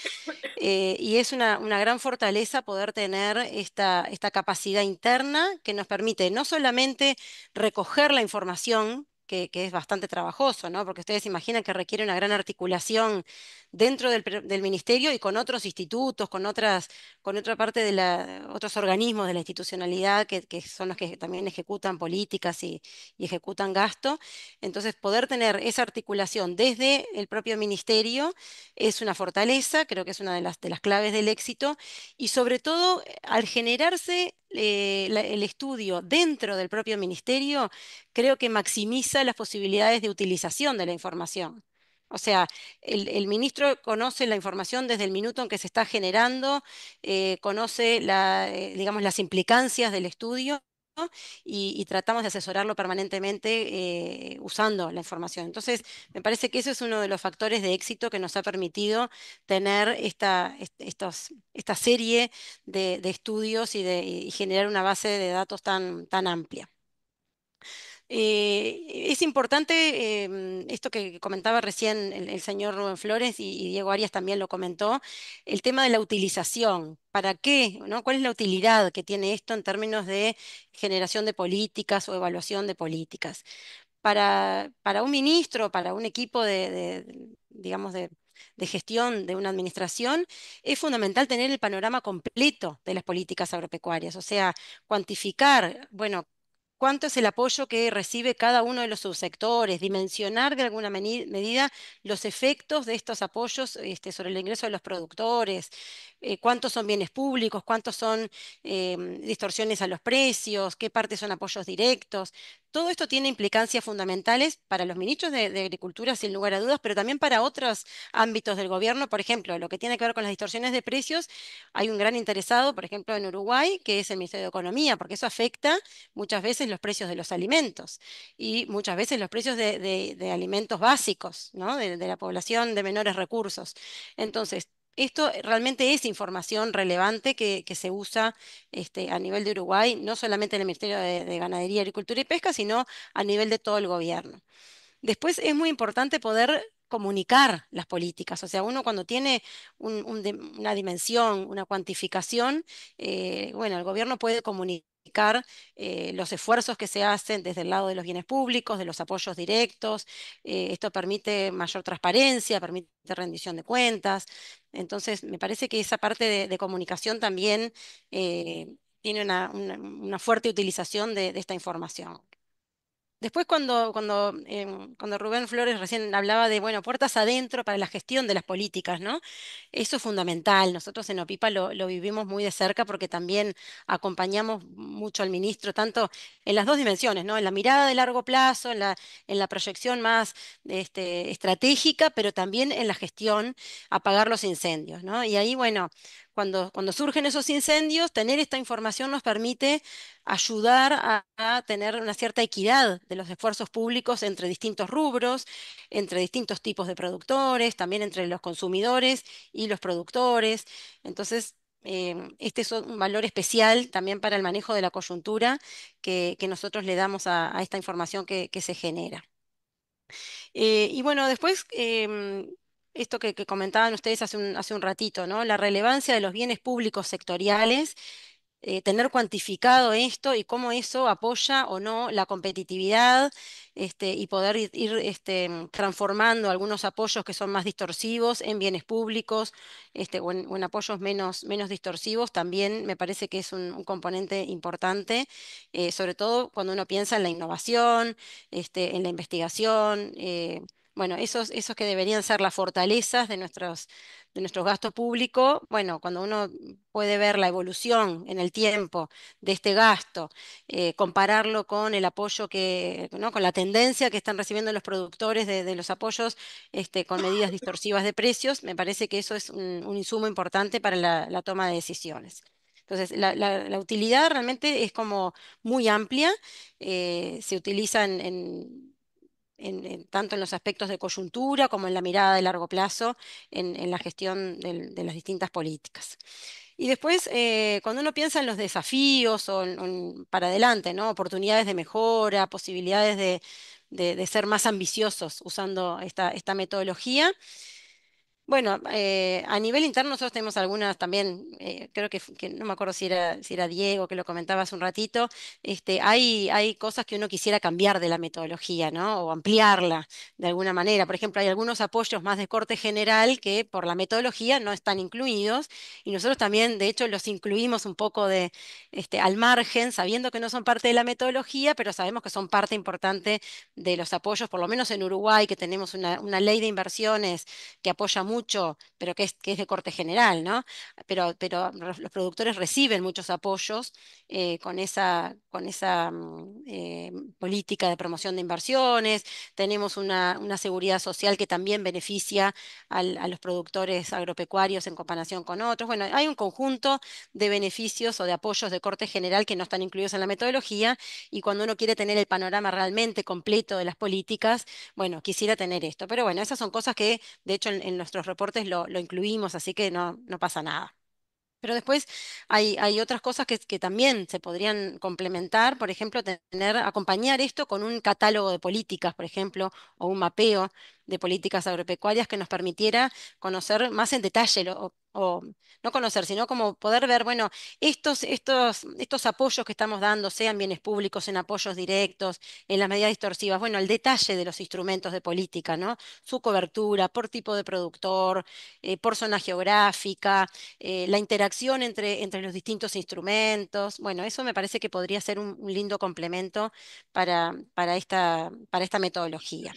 Eh, y es una, gran fortaleza poder tener esta capacidad interna que nos permite no solamente recoger la información, que, es bastante trabajoso, ¿no? Porque ustedes imaginan que requiere una gran articulación dentro del, ministerio y con otros institutos, con otras, con otra parte de la, otros organismos de la institucionalidad que, son los que también ejecutan políticas y, ejecutan gasto. Entonces, poder tener esa articulación desde el propio ministerio es una fortaleza, creo que es una de las, claves del éxito, y sobre todo al generarse eh, el estudio dentro del propio ministerio, creo que maximiza las posibilidades de utilización de la información. O sea, el, ministro conoce la información desde el minuto en que se está generando, eh, conoce eh, digamos, las implicancias del estudio y, tratamos de asesorarlo permanentemente eh, usando la información. Entonces, me parece que ese es uno de los factores de éxito que nos ha permitido tener esta, serie de, estudios y, de, generar una base de datos tan amplia. Eh, es importante em, esto que comentaba recién el, señor Rubén Flores y, Diego Arias también lo comentó, el tema de la utilización. ¿Para qué? ¿no? ¿Cuál es la utilidad que tiene esto en términos de generación de políticas o evaluación de políticas? Para, para un ministro, para un equipo de, digamos, de, de gestión de una administración, es fundamental tener el panorama completo de las políticas agropecuarias, o sea, cuantificar, bueno, cuánto es el apoyo que recibe cada uno de los subsectores, dimensionar de alguna medida los efectos de estos apoyos este, sobre el ingreso de los productores, eh, cuántos son bienes públicos, cuántos son eh, distorsiones a los precios, qué partes son apoyos directos. Todo esto tiene implicancias fundamentales para los ministros de, Agricultura, sin lugar a dudas, pero también para otros ámbitos del gobierno. Por ejemplo, lo que tiene que ver con las distorsiones de precios, hay un gran interesado, por ejemplo, en Uruguay, que es el Ministerio de Economía, porque eso afecta muchas veces los precios de los alimentos y muchas veces los precios de, de alimentos básicos, ¿no? de la población de menores recursos. Entonces, esto eh, realmente es información relevante que, se usa este, a nivel de Uruguay, no solamente en el Ministerio de, Ganadería, Agricultura y Pesca, sino a nivel de todo el gobierno. Después es muy importante poder comunicar las políticas, o sea, uno cuando tiene una dimensión, una cuantificación, eh, bueno, el gobierno puede comunicar eh, los esfuerzos que se hacen desde el lado de los bienes públicos, de los apoyos directos. Eh, esto permite mayor transparencia, permite rendición de cuentas. Entonces, me parece que esa parte de, comunicación también eh, tiene una, fuerte utilización de esta información. Después cuando, cuando, em, cuando Rubén Flores recién hablaba de, bueno, puertas adentro para la gestión de las políticas, ¿no? Eso es fundamental. Nosotros en OPIPA lo, vivimos muy de cerca porque también acompañamos mucho al ministro, tanto en las dos dimensiones, ¿no? En la mirada de largo plazo, en la, en la proyección más este, estratégica, pero también en la gestión, apagar los incendios, ¿no? Y ahí, bueno, cuando, surgen esos incendios, tener esta información nos permite ayudar a, tener una cierta equidad de los esfuerzos públicos entre distintos rubros, entre distintos tipos de productores, también entre los consumidores y los productores. Entonces, eh, este es un valor especial también para el manejo de la coyuntura que, nosotros le damos a, esta información que, se genera. Eh, y bueno, después em, esto que, comentaban ustedes hace un, hace un, ratito, ¿no? La relevancia de los bienes públicos sectoriales, eh, tener cuantificado esto y cómo eso apoya o no la competitividad este, y poder ir, este, transformando algunos apoyos que son más distorsivos en bienes públicos este, o, en, apoyos menos, menos distorsivos, también me parece que es un, componente importante, eh, sobre todo cuando uno piensa en la innovación, este, en la investigación. Eh, bueno, esos, esos que deberían ser las fortalezas de nuestros, de nuestros gastos públicos, bueno, cuando uno puede ver la evolución en el tiempo de este gasto, eh, compararlo con el apoyo que, ¿no? con la tendencia que están recibiendo los productores de, los apoyos este, con medidas distorsivas de precios, me parece que eso es un, insumo importante para la, toma de decisiones. Entonces, la, utilidad realmente es como muy amplia, eh, se utiliza en, tanto en los aspectos de coyuntura como en la mirada de largo plazo en, la gestión de las distintas políticas. Y después, eh, cuando uno piensa en los desafíos para adelante, ¿no? oportunidades de mejora, posibilidades de, ser más ambiciosos usando esta metodología, bueno, eh, a nivel interno nosotros tenemos algunas también, eh, creo que, no me acuerdo si era, Diego que lo comentaba hace un ratito, este, hay, hay cosas que uno quisiera cambiar de la metodología, ¿no? O ampliarla de alguna manera. Por ejemplo, hay algunos apoyos más de corte general que por la metodología no están incluidos y nosotros también, de hecho, los incluimos un poco de, este, al margen, sabiendo que no son parte de la metodología, pero sabemos que son parte importante de los apoyos, por lo menos en Uruguay, que tenemos una, una ley de inversiones que apoya mucho pero que es, de corte general, ¿no? Pero, los productores reciben muchos apoyos eh, con esa, mm, eh, política de promoción de inversiones, tenemos una, seguridad social que también beneficia a los productores agropecuarios en comparación con otros. Bueno, hay un conjunto de beneficios o de apoyos de corte general que no están incluidos en la metodología y cuando uno quiere tener el panorama realmente completo de las políticas, bueno, quisiera tener esto. Pero bueno, esas son cosas que, de hecho, en, en nuestros reportes lo, incluimos, así que no, no pasa nada. Pero después hay, hay otras cosas que, que, también se podrían complementar, por ejemplo, tener, acompañar esto con un catálogo de políticas, por ejemplo, o un mapeo de políticas agropecuarias que nos permitiera conocer más en detalle o no conocer, sino como poder ver, bueno, estos, estos, estos apoyos que estamos dando, sean bienes públicos, en apoyos directos, en las medidas distorsivas, bueno, el detalle de los instrumentos de política, ¿no? Su cobertura, por tipo de productor, eh, por zona geográfica, eh, la interacción entre, entre los distintos instrumentos, bueno, eso me parece que podría ser un, lindo complemento para, para, esta, para esta metodología.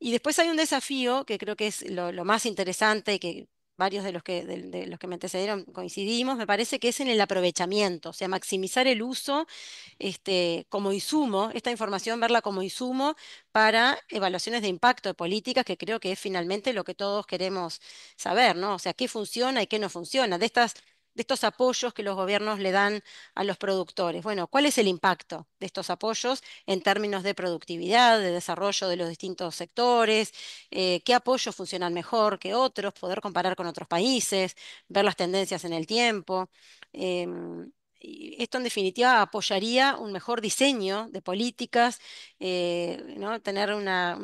Y después hay un desafío que creo que es lo, más interesante y que varios de los que, los que me antecedieron coincidimos, me parece que es en el aprovechamiento, o sea, maximizar el uso este, como insumo, esta información verla como insumo para evaluaciones de impacto de políticas, que creo que es finalmente lo que todos queremos saber, ¿no? O sea, qué funciona y qué no funciona. De estas de estos apoyos que los gobiernos le dan a los productores. Bueno, ¿cuál es el impacto de estos apoyos en términos de productividad, de desarrollo de los distintos sectores? Eh, ¿Qué apoyos funcionan mejor que otros? Poder comparar con otros países, ver las tendencias en el tiempo. Em, esto en definitiva apoyaría un mejor diseño de políticas eh, ¿no? tener una,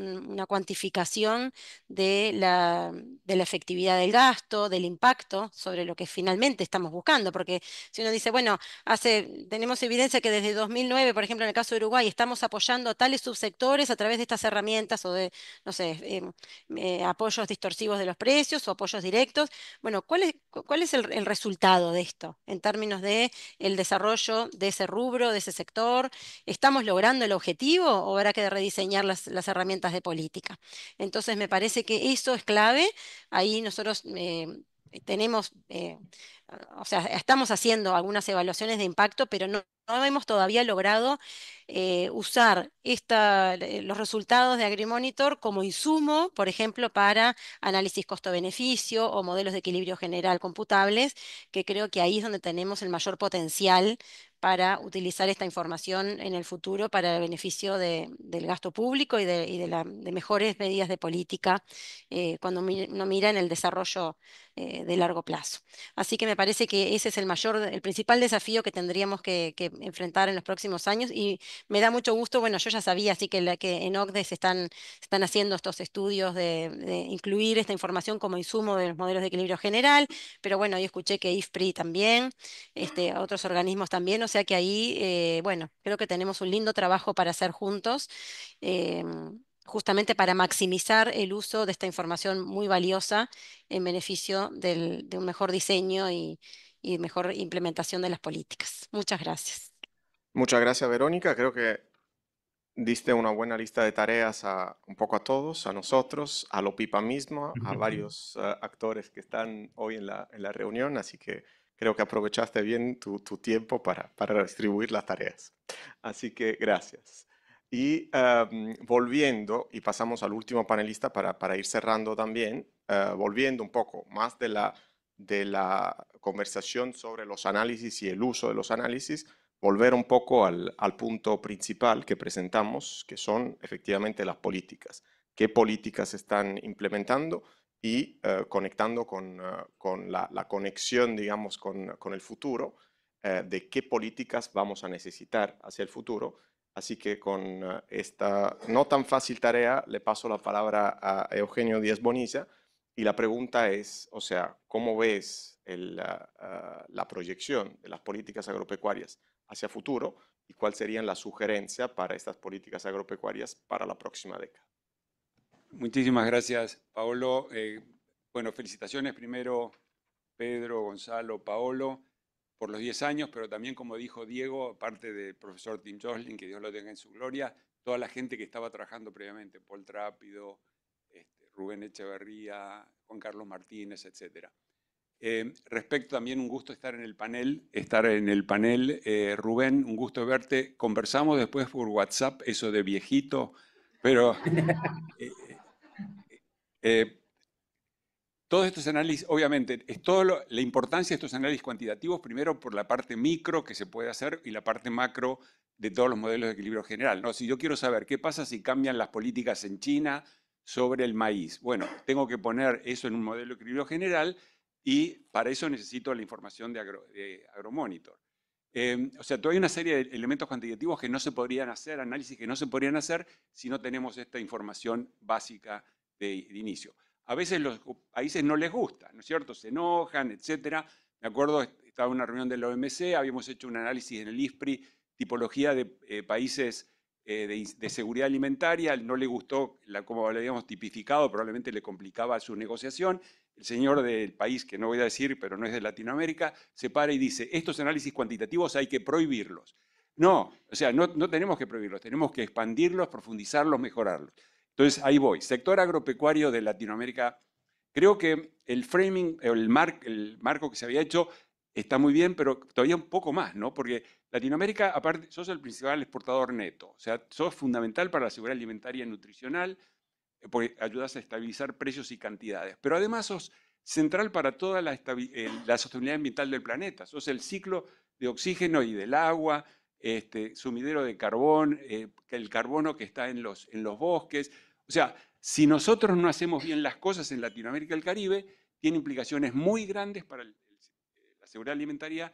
cuantificación de la, efectividad del gasto, del impacto sobre lo que finalmente estamos buscando, porque si uno dice, bueno, hace, tenemos evidencia que desde 2009, por ejemplo, en el caso de Uruguay, estamos apoyando a tales subsectores a través de estas herramientas o de, no sé, eh, eh, apoyos distorsivos de los precios o apoyos directos. Bueno, ¿cuál es, cuál es el, el resultado de esto en términos de el desarrollo de ese rubro, de ese sector? ¿Estamos logrando el objetivo o habrá que rediseñar las, herramientas de política. Entonces, me parece que eso es clave. Ahí nosotros eh, tenemos eh, o sea, estamos haciendo algunas evaluaciones de impacto, pero no, hemos todavía logrado eh, usar esta, eh, los resultados de AgriMonitor como insumo, por ejemplo, para análisis costo-beneficio o modelos de equilibrio general computables, que creo que ahí es donde tenemos el mayor potencial para utilizar esta información en el futuro para el beneficio del gasto público y de, mejores medidas de política eh, cuando uno mira en el desarrollo de largo plazo. Así que me parece que ese es el mayor, el principal desafío que tendríamos que, enfrentar en los próximos años y me da mucho gusto, bueno, yo ya sabía, así que, en OCDE se están, están haciendo estos estudios de, incluir esta información como insumo de los modelos de equilibrio general, pero bueno, yo escuché que IFPRI también, este, otros organismos también, o sea que ahí, eh, bueno, creo que tenemos un lindo trabajo para hacer juntos. Eh, justamente para maximizar el uso de esta información muy valiosa en beneficio de un mejor diseño y, mejor implementación de las políticas. Muchas gracias. Muchas gracias, Verónica. Creo que diste una buena lista de tareas a un poco a todos, a nosotros, a Lopipa misma, a varios eh, actores que están hoy en la, reunión, así que creo que aprovechaste bien tu, tiempo para distribuir las tareas. Así que gracias. Y volviendo, y pasamos al último panelista para, para ir cerrando también, eh, volviendo un poco más de la, de la conversación sobre los análisis y el uso de los análisis, volver un poco al, al, punto principal que presentamos, que son efectivamente las políticas. ¿Qué políticas están implementando y eh, conectando con, eh, con la, conexión, digamos, con, con el futuro, de qué políticas vamos a necesitar hacia el futuro Así que con ah, esta no tan fácil tarea le paso la palabra a Eugenio Díaz Bonilla y la pregunta es, o sea, ¿cómo ves ah, ah, la proyección de las políticas agropecuarias hacia futuro y cuál serían las sugerencia para estas políticas agropecuarias para la próxima década? Muchísimas gracias, Paolo. Eh, bueno, felicitaciones primero, Pedro, Gonzalo, Paolo por los 10 años, pero también, como dijo Diego, aparte del profesor Tim Joslin, que Dios lo tenga en su gloria, toda la gente que estaba trabajando previamente, Paul Trápido, este, Rubén Echeverría, Juan Carlos Martínez, etcétera eh, respecto también, un gusto estar en el panel, estar en el panel. Eh, Rubén, un gusto verte. Conversamos después por WhatsApp, eso de viejito, pero... Eh, todos estos análisis, obviamente, es todo la importancia de estos análisis cuantitativos, primero por la parte micro que se puede hacer y la parte macro de todos los modelos de equilibrio general. ¿no? Si yo quiero saber qué pasa si cambian las políticas en China sobre el maíz, bueno, tengo que poner eso en un modelo de equilibrio general y para eso necesito la información de, Agromonitor. Em, o sea, todavía hay una serie de elementos cuantitativos que no se podrían hacer, análisis que no se podrían hacer si no tenemos esta información básica de inicio. A veces los países no les gusta, ¿no es cierto? Se enojan, etcétera. Me acuerdo, estaba en una reunión de la OMC, habíamos hecho un análisis en el ISPRI, tipología de eh, países eh, de, seguridad alimentaria, no le gustó la, como lo habíamos tipificado, probablemente le complicaba su negociación. El señor del país, que no voy a decir, pero no es de Latinoamérica, se para y dice, estos análisis cuantitativos hay que prohibirlos. No, o sea, no, no tenemos que prohibirlos, tenemos que expandirlos, profundizarlos, mejorarlos. Entonces, ahí voy. Sector agropecuario de Latinoamérica. Creo que el framing, el, marco que se había hecho está muy bien, pero todavía un poco más, ¿no? Porque Latinoamérica, aparte, sos el principal exportador neto, o sea, sos fundamental para la seguridad alimentaria y nutricional, porque ayudas a estabilizar precios y cantidades, pero además sos central para toda eh, la, sostenibilidad ambiental del planeta, sos el ciclo de oxígeno y del agua, este, sumidero de carbón, eh, el carbono que está en los bosques, o sea, si nosotros no hacemos bien las cosas en Latinoamérica y el Caribe, tiene implicaciones muy grandes para la seguridad alimentaria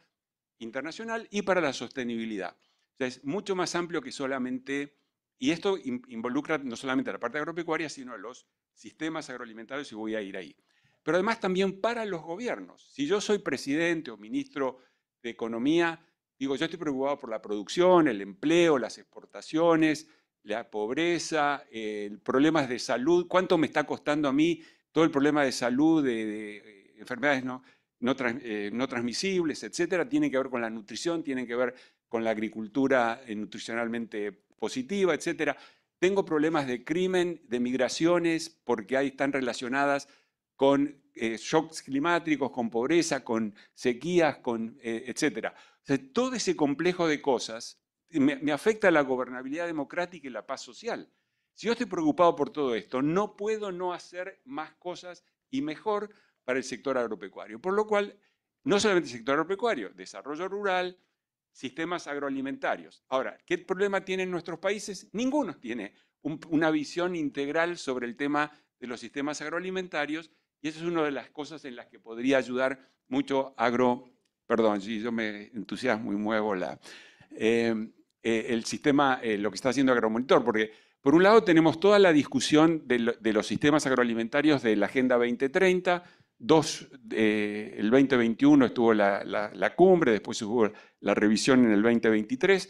internacional y para la sostenibilidad. O sea, es mucho más amplio que solamente, y esto involucra no solamente a la parte agropecuaria, sino a los sistemas agroalimentarios, y voy a ir ahí. Pero además también para los gobiernos. Si yo soy presidente o ministro de Economía, digo, yo estoy preocupado por la producción, el empleo, las exportaciones, la pobreza, problemas de salud, cuánto me está costando a mí todo el problema de salud, de, eh, enfermedades no, eh, no, transmisibles, etcétera, tiene que ver con la nutrición, tiene que ver con la agricultura eh, nutricionalmente positiva, etcétera. Tengo problemas de crimen, de migraciones, porque ahí están relacionadas con shocks climáticos, con pobreza, con sequías, con, etcétera. todo ese complejo de cosas me, afecta la gobernabilidad democrática y la paz social. Si yo estoy preocupado por todo esto, no puedo no hacer más cosas y mejor para el sector agropecuario. Por lo cual, no solamente el sector agropecuario, desarrollo rural, sistemas agroalimentarios. Ahora, ¿qué problema tienen nuestros países? Ninguno tiene una visión integral sobre el tema de los sistemas agroalimentarios y eso es una de las cosas en las que podría ayudar mucho agro... Perdón, si yo me entusiasmo y muevo la... Eh, eh, el sistema, eh, lo que está haciendo Agromonitor, porque por un lado tenemos toda la discusión de, los sistemas agroalimentarios de la Agenda 2030, dos, eh, el 2021 estuvo la, la, cumbre, después hubo la revisión en el 2023,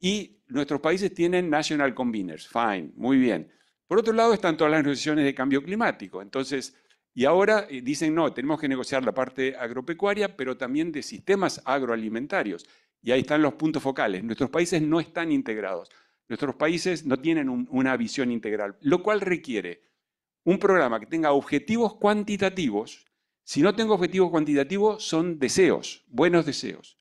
y nuestros países tienen National Conveners, fine, muy bien. Por otro lado están todas las negociaciones de cambio climático, entonces... Y ahora dicen, no, tenemos que negociar la parte agropecuaria, pero también de sistemas agroalimentarios. Y ahí están los puntos focales. Nuestros países no están integrados. Nuestros países no tienen una visión integral, lo cual requiere un programa que tenga objetivos cuantitativos. Si no tengo objetivos cuantitativos, son deseos, buenos deseos.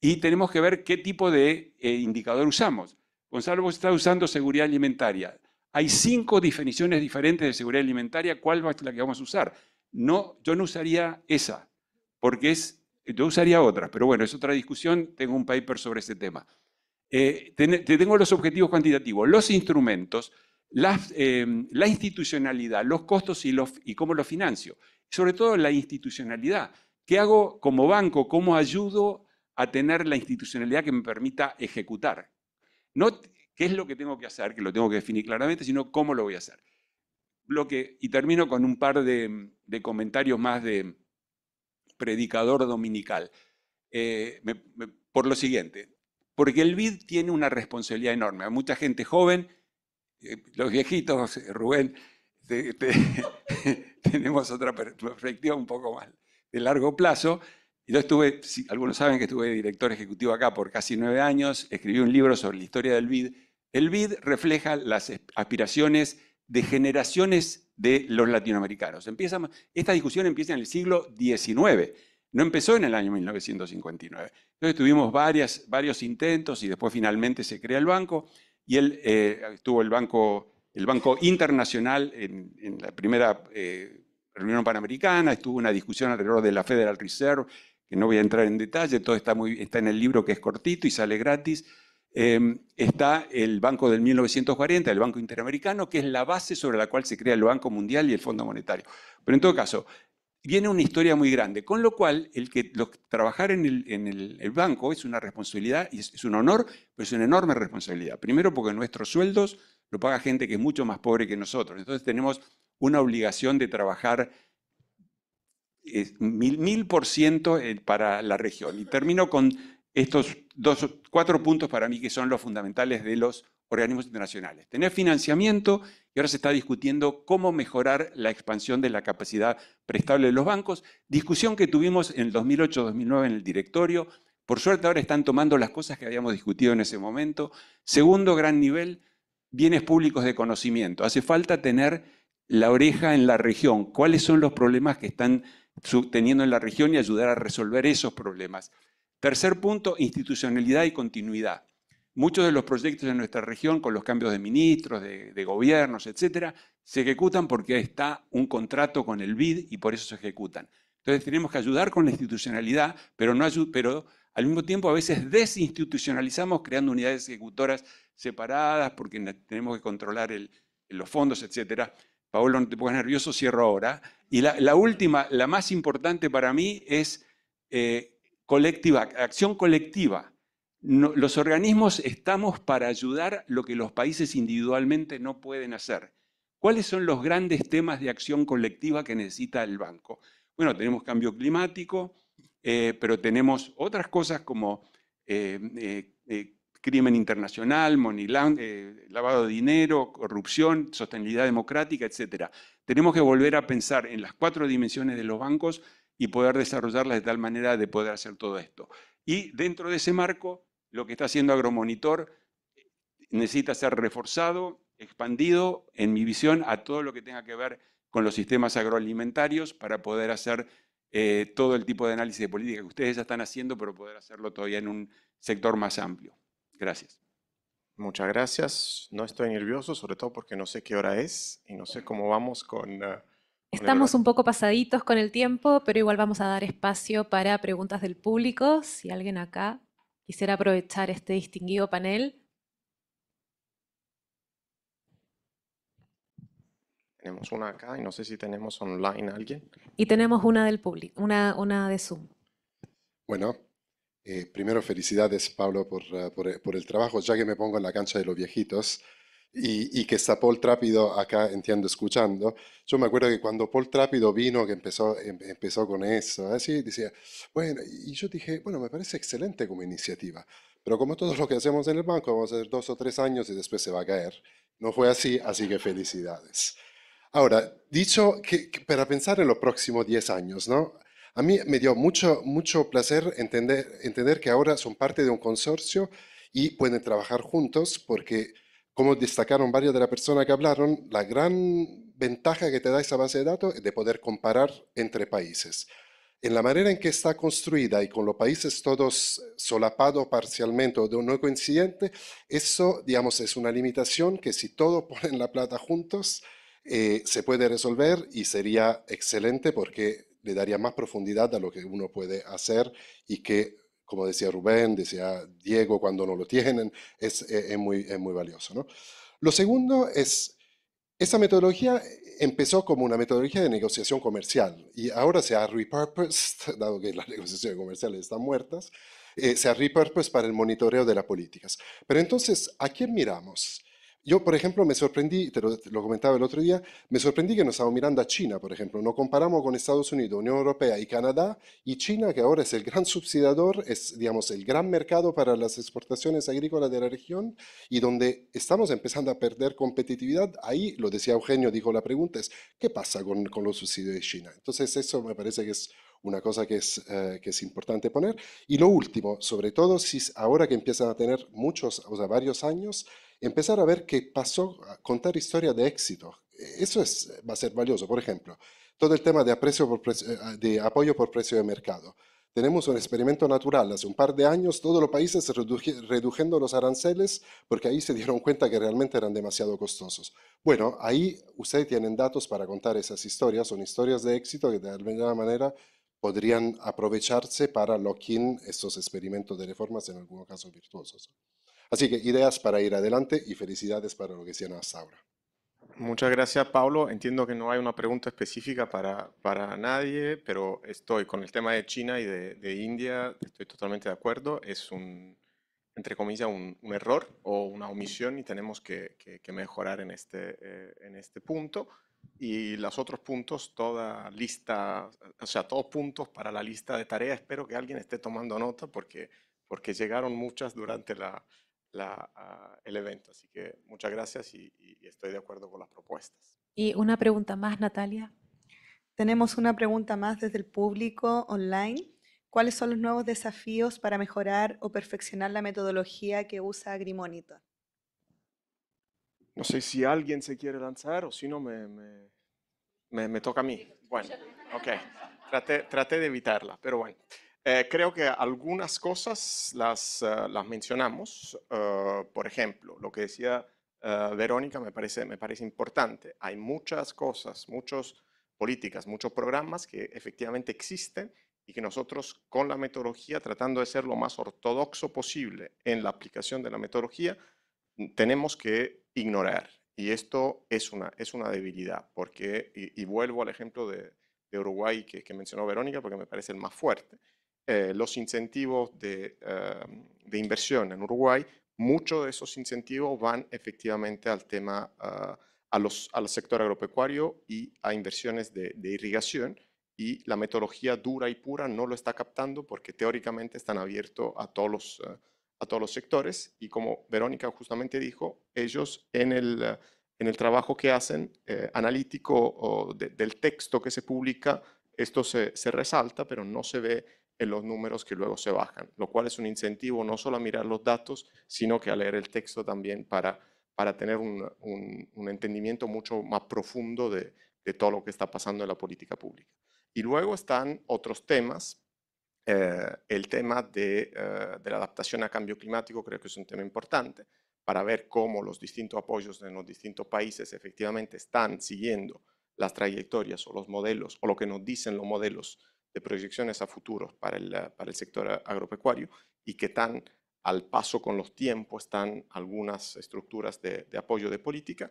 Y tenemos que ver qué tipo de eh, indicador usamos. Gonzalo, está usando seguridad alimentaria. Hay cinco definiciones diferentes de seguridad alimentaria. ¿Cuál es la que vamos a usar? No, yo no usaría esa, porque es yo usaría otras, pero bueno, es otra discusión, tengo un paper sobre ese tema. Eh, te, tengo los objetivos cuantitativos, los instrumentos, em, la institucionalidad, los costos y, cómo los financio. Sobre todo la institucionalidad. ¿Qué hago como banco? ¿Cómo ayudo a tener la institucionalidad que me permita ejecutar? No qué es lo que tengo que hacer, que lo tengo que definir claramente, sino cómo lo voy a hacer. y termino con un par de comentarios más de, predicador dominical. Eh, por lo siguiente, porque el BID tiene una responsabilidad enorme. Hay mucha gente joven, eh, los viejitos, eh, Rubén, tenemos otra perspectiva un poco más de largo plazo. Yo estuve, algunos saben que estuve director ejecutivo acá por casi nueve años, escribí un libro sobre la historia del BID. El BID refleja las aspiraciones de generaciones de los latinoamericanos. esta discusión empieza en el siglo XIX, no empezó en el año 1959. Entonces tuvimos varias, varios intentos y después finalmente se crea el banco y él eh, estuvo el banco, el banco Internacional en, la primera eh, reunión panamericana, estuvo una discusión alrededor de la Federal Reserve, que no voy a entrar en detalle, todo está, muy, está en el libro que es cortito y sale gratis. Em, está el Banco del 1940, el Banco Interamericano, que es la base sobre la cual se crea el Banco Mundial y el Fondo Monetario. Pero en todo caso, viene una historia muy grande, con lo cual el que trabajar en, el, banco es una responsabilidad, y es, un honor, pero es una enorme responsabilidad. Primero porque nuestros sueldos lo paga gente que es mucho más pobre que nosotros. Entonces tenemos una obligación de trabajar eh, mil por ciento eh, para la región. Y termino con estos dos, cuatro puntos para mí que son los fundamentales de los organismos internacionales. Tener financiamiento y ahora se está discutiendo cómo mejorar la expansión de la capacidad prestable de los bancos, discusión que tuvimos en 2008-2009 en el directorio. Por suerte ahora están tomando las cosas que habíamos discutido en ese momento. Segundo gran nivel, bienes públicos de conocimiento. Hace falta tener la oreja en la región, cuáles son los problemas que están teniendo en la región y ayudar a resolver esos problemas. Tercer punto, institucionalidad y continuidad. Muchos de los proyectos en nuestra región, con los cambios de ministros, de, gobiernos, etcétera, se ejecutan porque está un contrato con el BID y por eso se ejecutan. Entonces tenemos que ayudar con la institucionalidad, pero, no pero al mismo tiempo a veces desinstitucionalizamos creando unidades ejecutoras separadas porque tenemos que controlar los fondos, etcétera. Paolo, no te pongas nervioso, cierro ahora. Y la, última, la más importante para mí es eh, colectiva, acción colectiva. los organismos estamos para ayudar lo que los países individualmente no pueden hacer. ¿Cuáles son los grandes temas de acción colectiva que necesita el banco? Bueno, tenemos cambio climático, eh, pero tenemos otras cosas como eh, eh, crimen internacional, money lavado de dinero, corrupción, sostenibilidad democrática, etc. Tenemos que volver a pensar en las cuatro dimensiones de los bancos y poder desarrollarlas de tal manera de poder hacer todo esto. Y dentro de ese marco, lo que está haciendo Agromonitor necesita ser reforzado, expandido, en mi visión, a todo lo que tenga que ver con los sistemas agroalimentarios para poder hacer eh, todo el tipo de análisis de política que ustedes ya están haciendo, pero poder hacerlo todavía en un sector más amplio. Gracias. Muchas gracias. No estoy nervioso, sobre todo porque no sé qué hora es y no sé cómo vamos con... Eh, Estamos un poco pasaditos con el tiempo, pero igual vamos a dar espacio para preguntas del público. Si alguien acá quisiera aprovechar este distinguido panel. Tenemos una acá y no sé si tenemos online alguien. Y tenemos una del público, una, de Zoom. Bueno, eh, primero felicidades Pablo eh, eh, por el trabajo, ya que me pongo en la cancha de los viejitos y, que está Paul Trápido acá, entiendo, escuchando. Yo me acuerdo que cuando Paul Trápido vino, que empezó, em, empezó con eso, así, decía, bueno, y yo dije, bueno, me parece excelente como iniciativa, pero como todo lo que hacemos en el banco, vamos a hacer dos o tres años y después se va a caer. No fue así, así que felicidades. Ahora, dicho que, para pensar en los próximos 10 años, ¿no? A mí me dio mucho, mucho placer entender, entender que ahora son parte de un consorcio y pueden trabajar juntos porque como destacaron varias de las personas que hablaron, la gran ventaja que te da esa base de datos es de poder comparar entre países. En la manera en que está construida y con los países todos solapados parcialmente o de un no coincidente, eso, digamos, es una limitación que si todos ponen la plata juntos, eh, se puede resolver y sería excelente porque le daría más profundidad a lo que uno puede hacer y que como decía Rubén, decía Diego, cuando no lo tienen, e, es, muy, es muy valioso. ¿no? Lo segundo es, esa metodología empezó como una metodología de negociación comercial y ahora se ha repurposed, dado que las negociaciones comerciales están muertas, eh, se ha repurposed para el monitoreo de las políticas. Pero entonces, ¿a quién miramos? Yo, por ejemplo, me sorprendí, te lo, comentaba el otro día, me sorprendí que nos estamos mirando a China, por ejemplo. No comparamos con Estados Unidos, Unión Europea y Canadá, y China, que ahora es el gran subsidiador, es, digamos, el gran mercado para las exportaciones agrícolas de la región, y donde estamos empezando a perder competitividad. Ahí, lo decía Eugenio, dijo la pregunta, es ¿qué pasa con, los subsidios de China? Entonces, eso me parece que es una cosa que es, eh, que es importante poner. Y lo último, sobre todo si ahora que empiezan a tener muchos, o sea, varios años, empezar a ver qué pasó, contar historias de éxito. Eso va a ser valioso. Por ejemplo, todo el tema de, aprecio eh, de apoyo por precio de mercado. Tenemos un experimento natural. Hace un par de años todos los países reduciendo los aranceles porque ahí se dieron cuenta que realmente eran demasiado costosos. Bueno, ahí ustedes tienen datos para contar esas historias. Son historias de éxito que de alguna manera podrían aprovecharse para lock-in estos experimentos de reformas, en algún caso virtuosos. Así que ideas para ir adelante y felicidades para lo que hicieron a Saura. Muchas gracias, Pablo. Entiendo que no hay una pregunta específica para, para nadie, pero estoy con el tema de China y de, India, estoy totalmente de acuerdo. Es un, entre comillas, un, un error o una omisión y tenemos que, que, mejorar en este, eh, en este punto. Y los otros puntos, toda lista, o sea, todos puntos para la lista de tareas. Espero que alguien esté tomando nota porque, porque llegaron muchas durante la, Ah, el evento. Así que muchas gracias y, estoy de acuerdo con las propuestas. Y una pregunta más, Natalia. Tenemos una pregunta más desde el público online. ¿Cuáles son los nuevos desafíos para mejorar o perfeccionar la metodología que usa Agrimonitor? No sé si alguien se quiere lanzar o si no, me, me, toca a mí. Bueno, ok. Traté, traté de evitarla, pero bueno. Eh, creo que algunas cosas las, eh, mencionamos. Eh, por ejemplo, lo que decía Verónica me parece, importante. Hay muchas cosas, muchas políticas, muchos programas que efectivamente existen y que nosotros con la metodología, tratando de ser lo más ortodoxo posible en la aplicación de la metodología, mm, tenemos que ignorar. Y esto es una, es una debilidad, porque, y, vuelvo al ejemplo de, Uruguay que, que mencionó Verónica, porque me parece el más fuerte eh, los incentivos em, de, inversión en Uruguay, muchos de esos incentivos van efectivamente al tema, eh, a los, al sector agropecuario y a inversiones de, irrigación. Y la metodología dura y pura no lo está captando porque teóricamente están abiertos a todos los, eh, a todos los sectores. Y como Verónica justamente dijo, ellos en el, en el trabajo que hacen analítico o del texto que se publica, esto se, se resalta, pero no se ve en los números que luego se bajan, lo cual es un incentivo no solo a mirar los datos, sino que a leer el texto también para, para tener un, entendimiento mucho más profundo de, todo lo que está pasando en la política pública. Y luego están otros temas. Eh, el tema de, eh, de la adaptación a cambio climático creo que es un tema importante para ver cómo los distintos apoyos en los distintos países efectivamente están siguiendo las trayectorias o los modelos o lo que nos dicen los modelos de proyecciones a futuros para el, para el sector agropecuario y que tan al paso con los tiempos están algunas estructuras de, apoyo de política.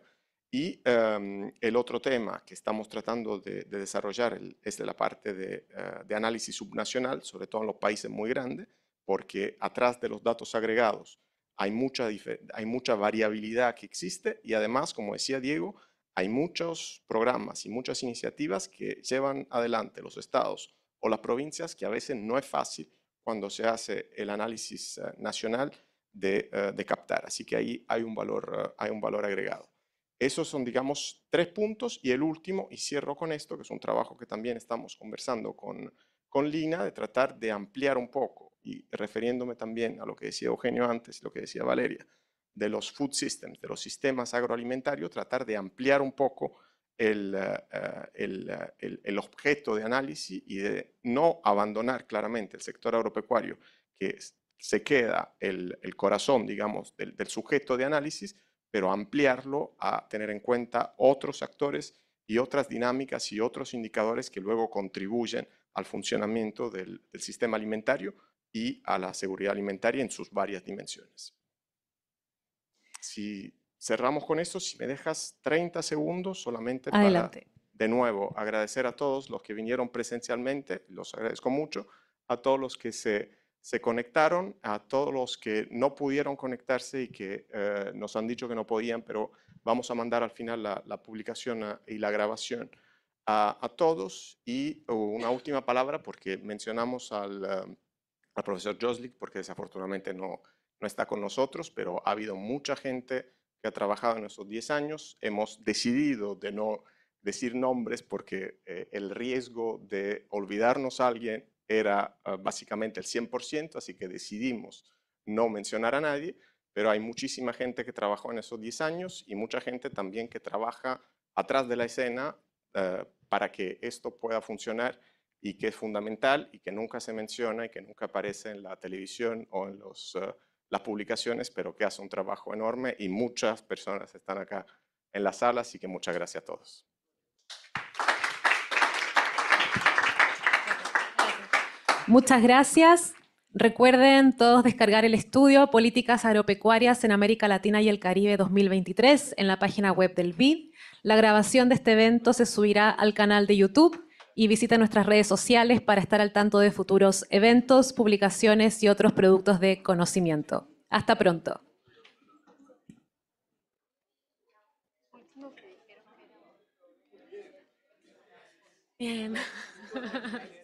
Y em, el otro tema que estamos tratando de, desarrollar es de la parte eh, de, análisis subnacional, sobre todo en los países muy grandes, porque atrás de los datos agregados hay mucha, hay mucha variabilidad que existe y además, como decía Diego, hay muchos programas y muchas iniciativas que llevan adelante los estados o las provincias, que a veces no es fácil cuando se hace el análisis eh, nacional eh, de, captar. Así que ahí hay un, valor, eh, hay un valor agregado. Esos son, digamos, tres puntos y el último, y cierro con esto, que es un trabajo que también estamos conversando con, con Lina, de tratar de ampliar un poco, y refiriéndome también a lo que decía Eugenio antes y lo que decía Valeria, de los food systems, de los sistemas agroalimentarios, tratar de ampliar un poco Ah, ah, ah, el, el, objeto de análisis y de no abandonar claramente el sector agropecuario, que se queda el, corazón, digamos, del, sujeto de análisis, pero ampliarlo a tener en cuenta otros actores y otras dinámicas y otros indicadores que luego contribuyen al funcionamiento del, del sistema alimentario y a la seguridad alimentaria en sus varias dimensiones. Si Cerramos con esto. Si me dejas 30 segundos solamente para, de nuevo, agradecer a todos los que vinieron presencialmente, los agradezco mucho, a todos los que se, se conectaron, a todos los que no pudieron conectarse y que eh, nos han dicho que no podían, pero vamos a mandar al final la, publicación ah, y la grabación a, a, todos. Y una última palabra, porque mencionamos al, ah, profesor Joslik, porque desafortunadamente no, no está con nosotros, pero ha habido mucha gente que ha trabajado en esos 10 años, hemos decidido de no decir nombres porque eh, el riesgo de olvidarnos a alguien era ah, básicamente el 100%, así que decidimos no mencionar a nadie, pero hay muchísima gente que trabajó en esos 10 años y mucha gente también que trabaja atrás de la escena eh, para que esto pueda funcionar y que es fundamental y que nunca se menciona y que nunca aparece en la televisión o en los... Eh, las publicaciones, pero que hace un trabajo enorme y muchas personas están acá en la sala, así que muchas gracias a todos. Muchas gracias. Recuerden todos descargar el estudio Políticas Agropecuarias en América Latina y el Caribe 2023 en la página web del BID. La grabación de este evento se subirá al canal de YouTube y visita nuestras redes sociales para estar al tanto de futuros eventos, publicaciones y otros productos de conocimiento. Hasta pronto.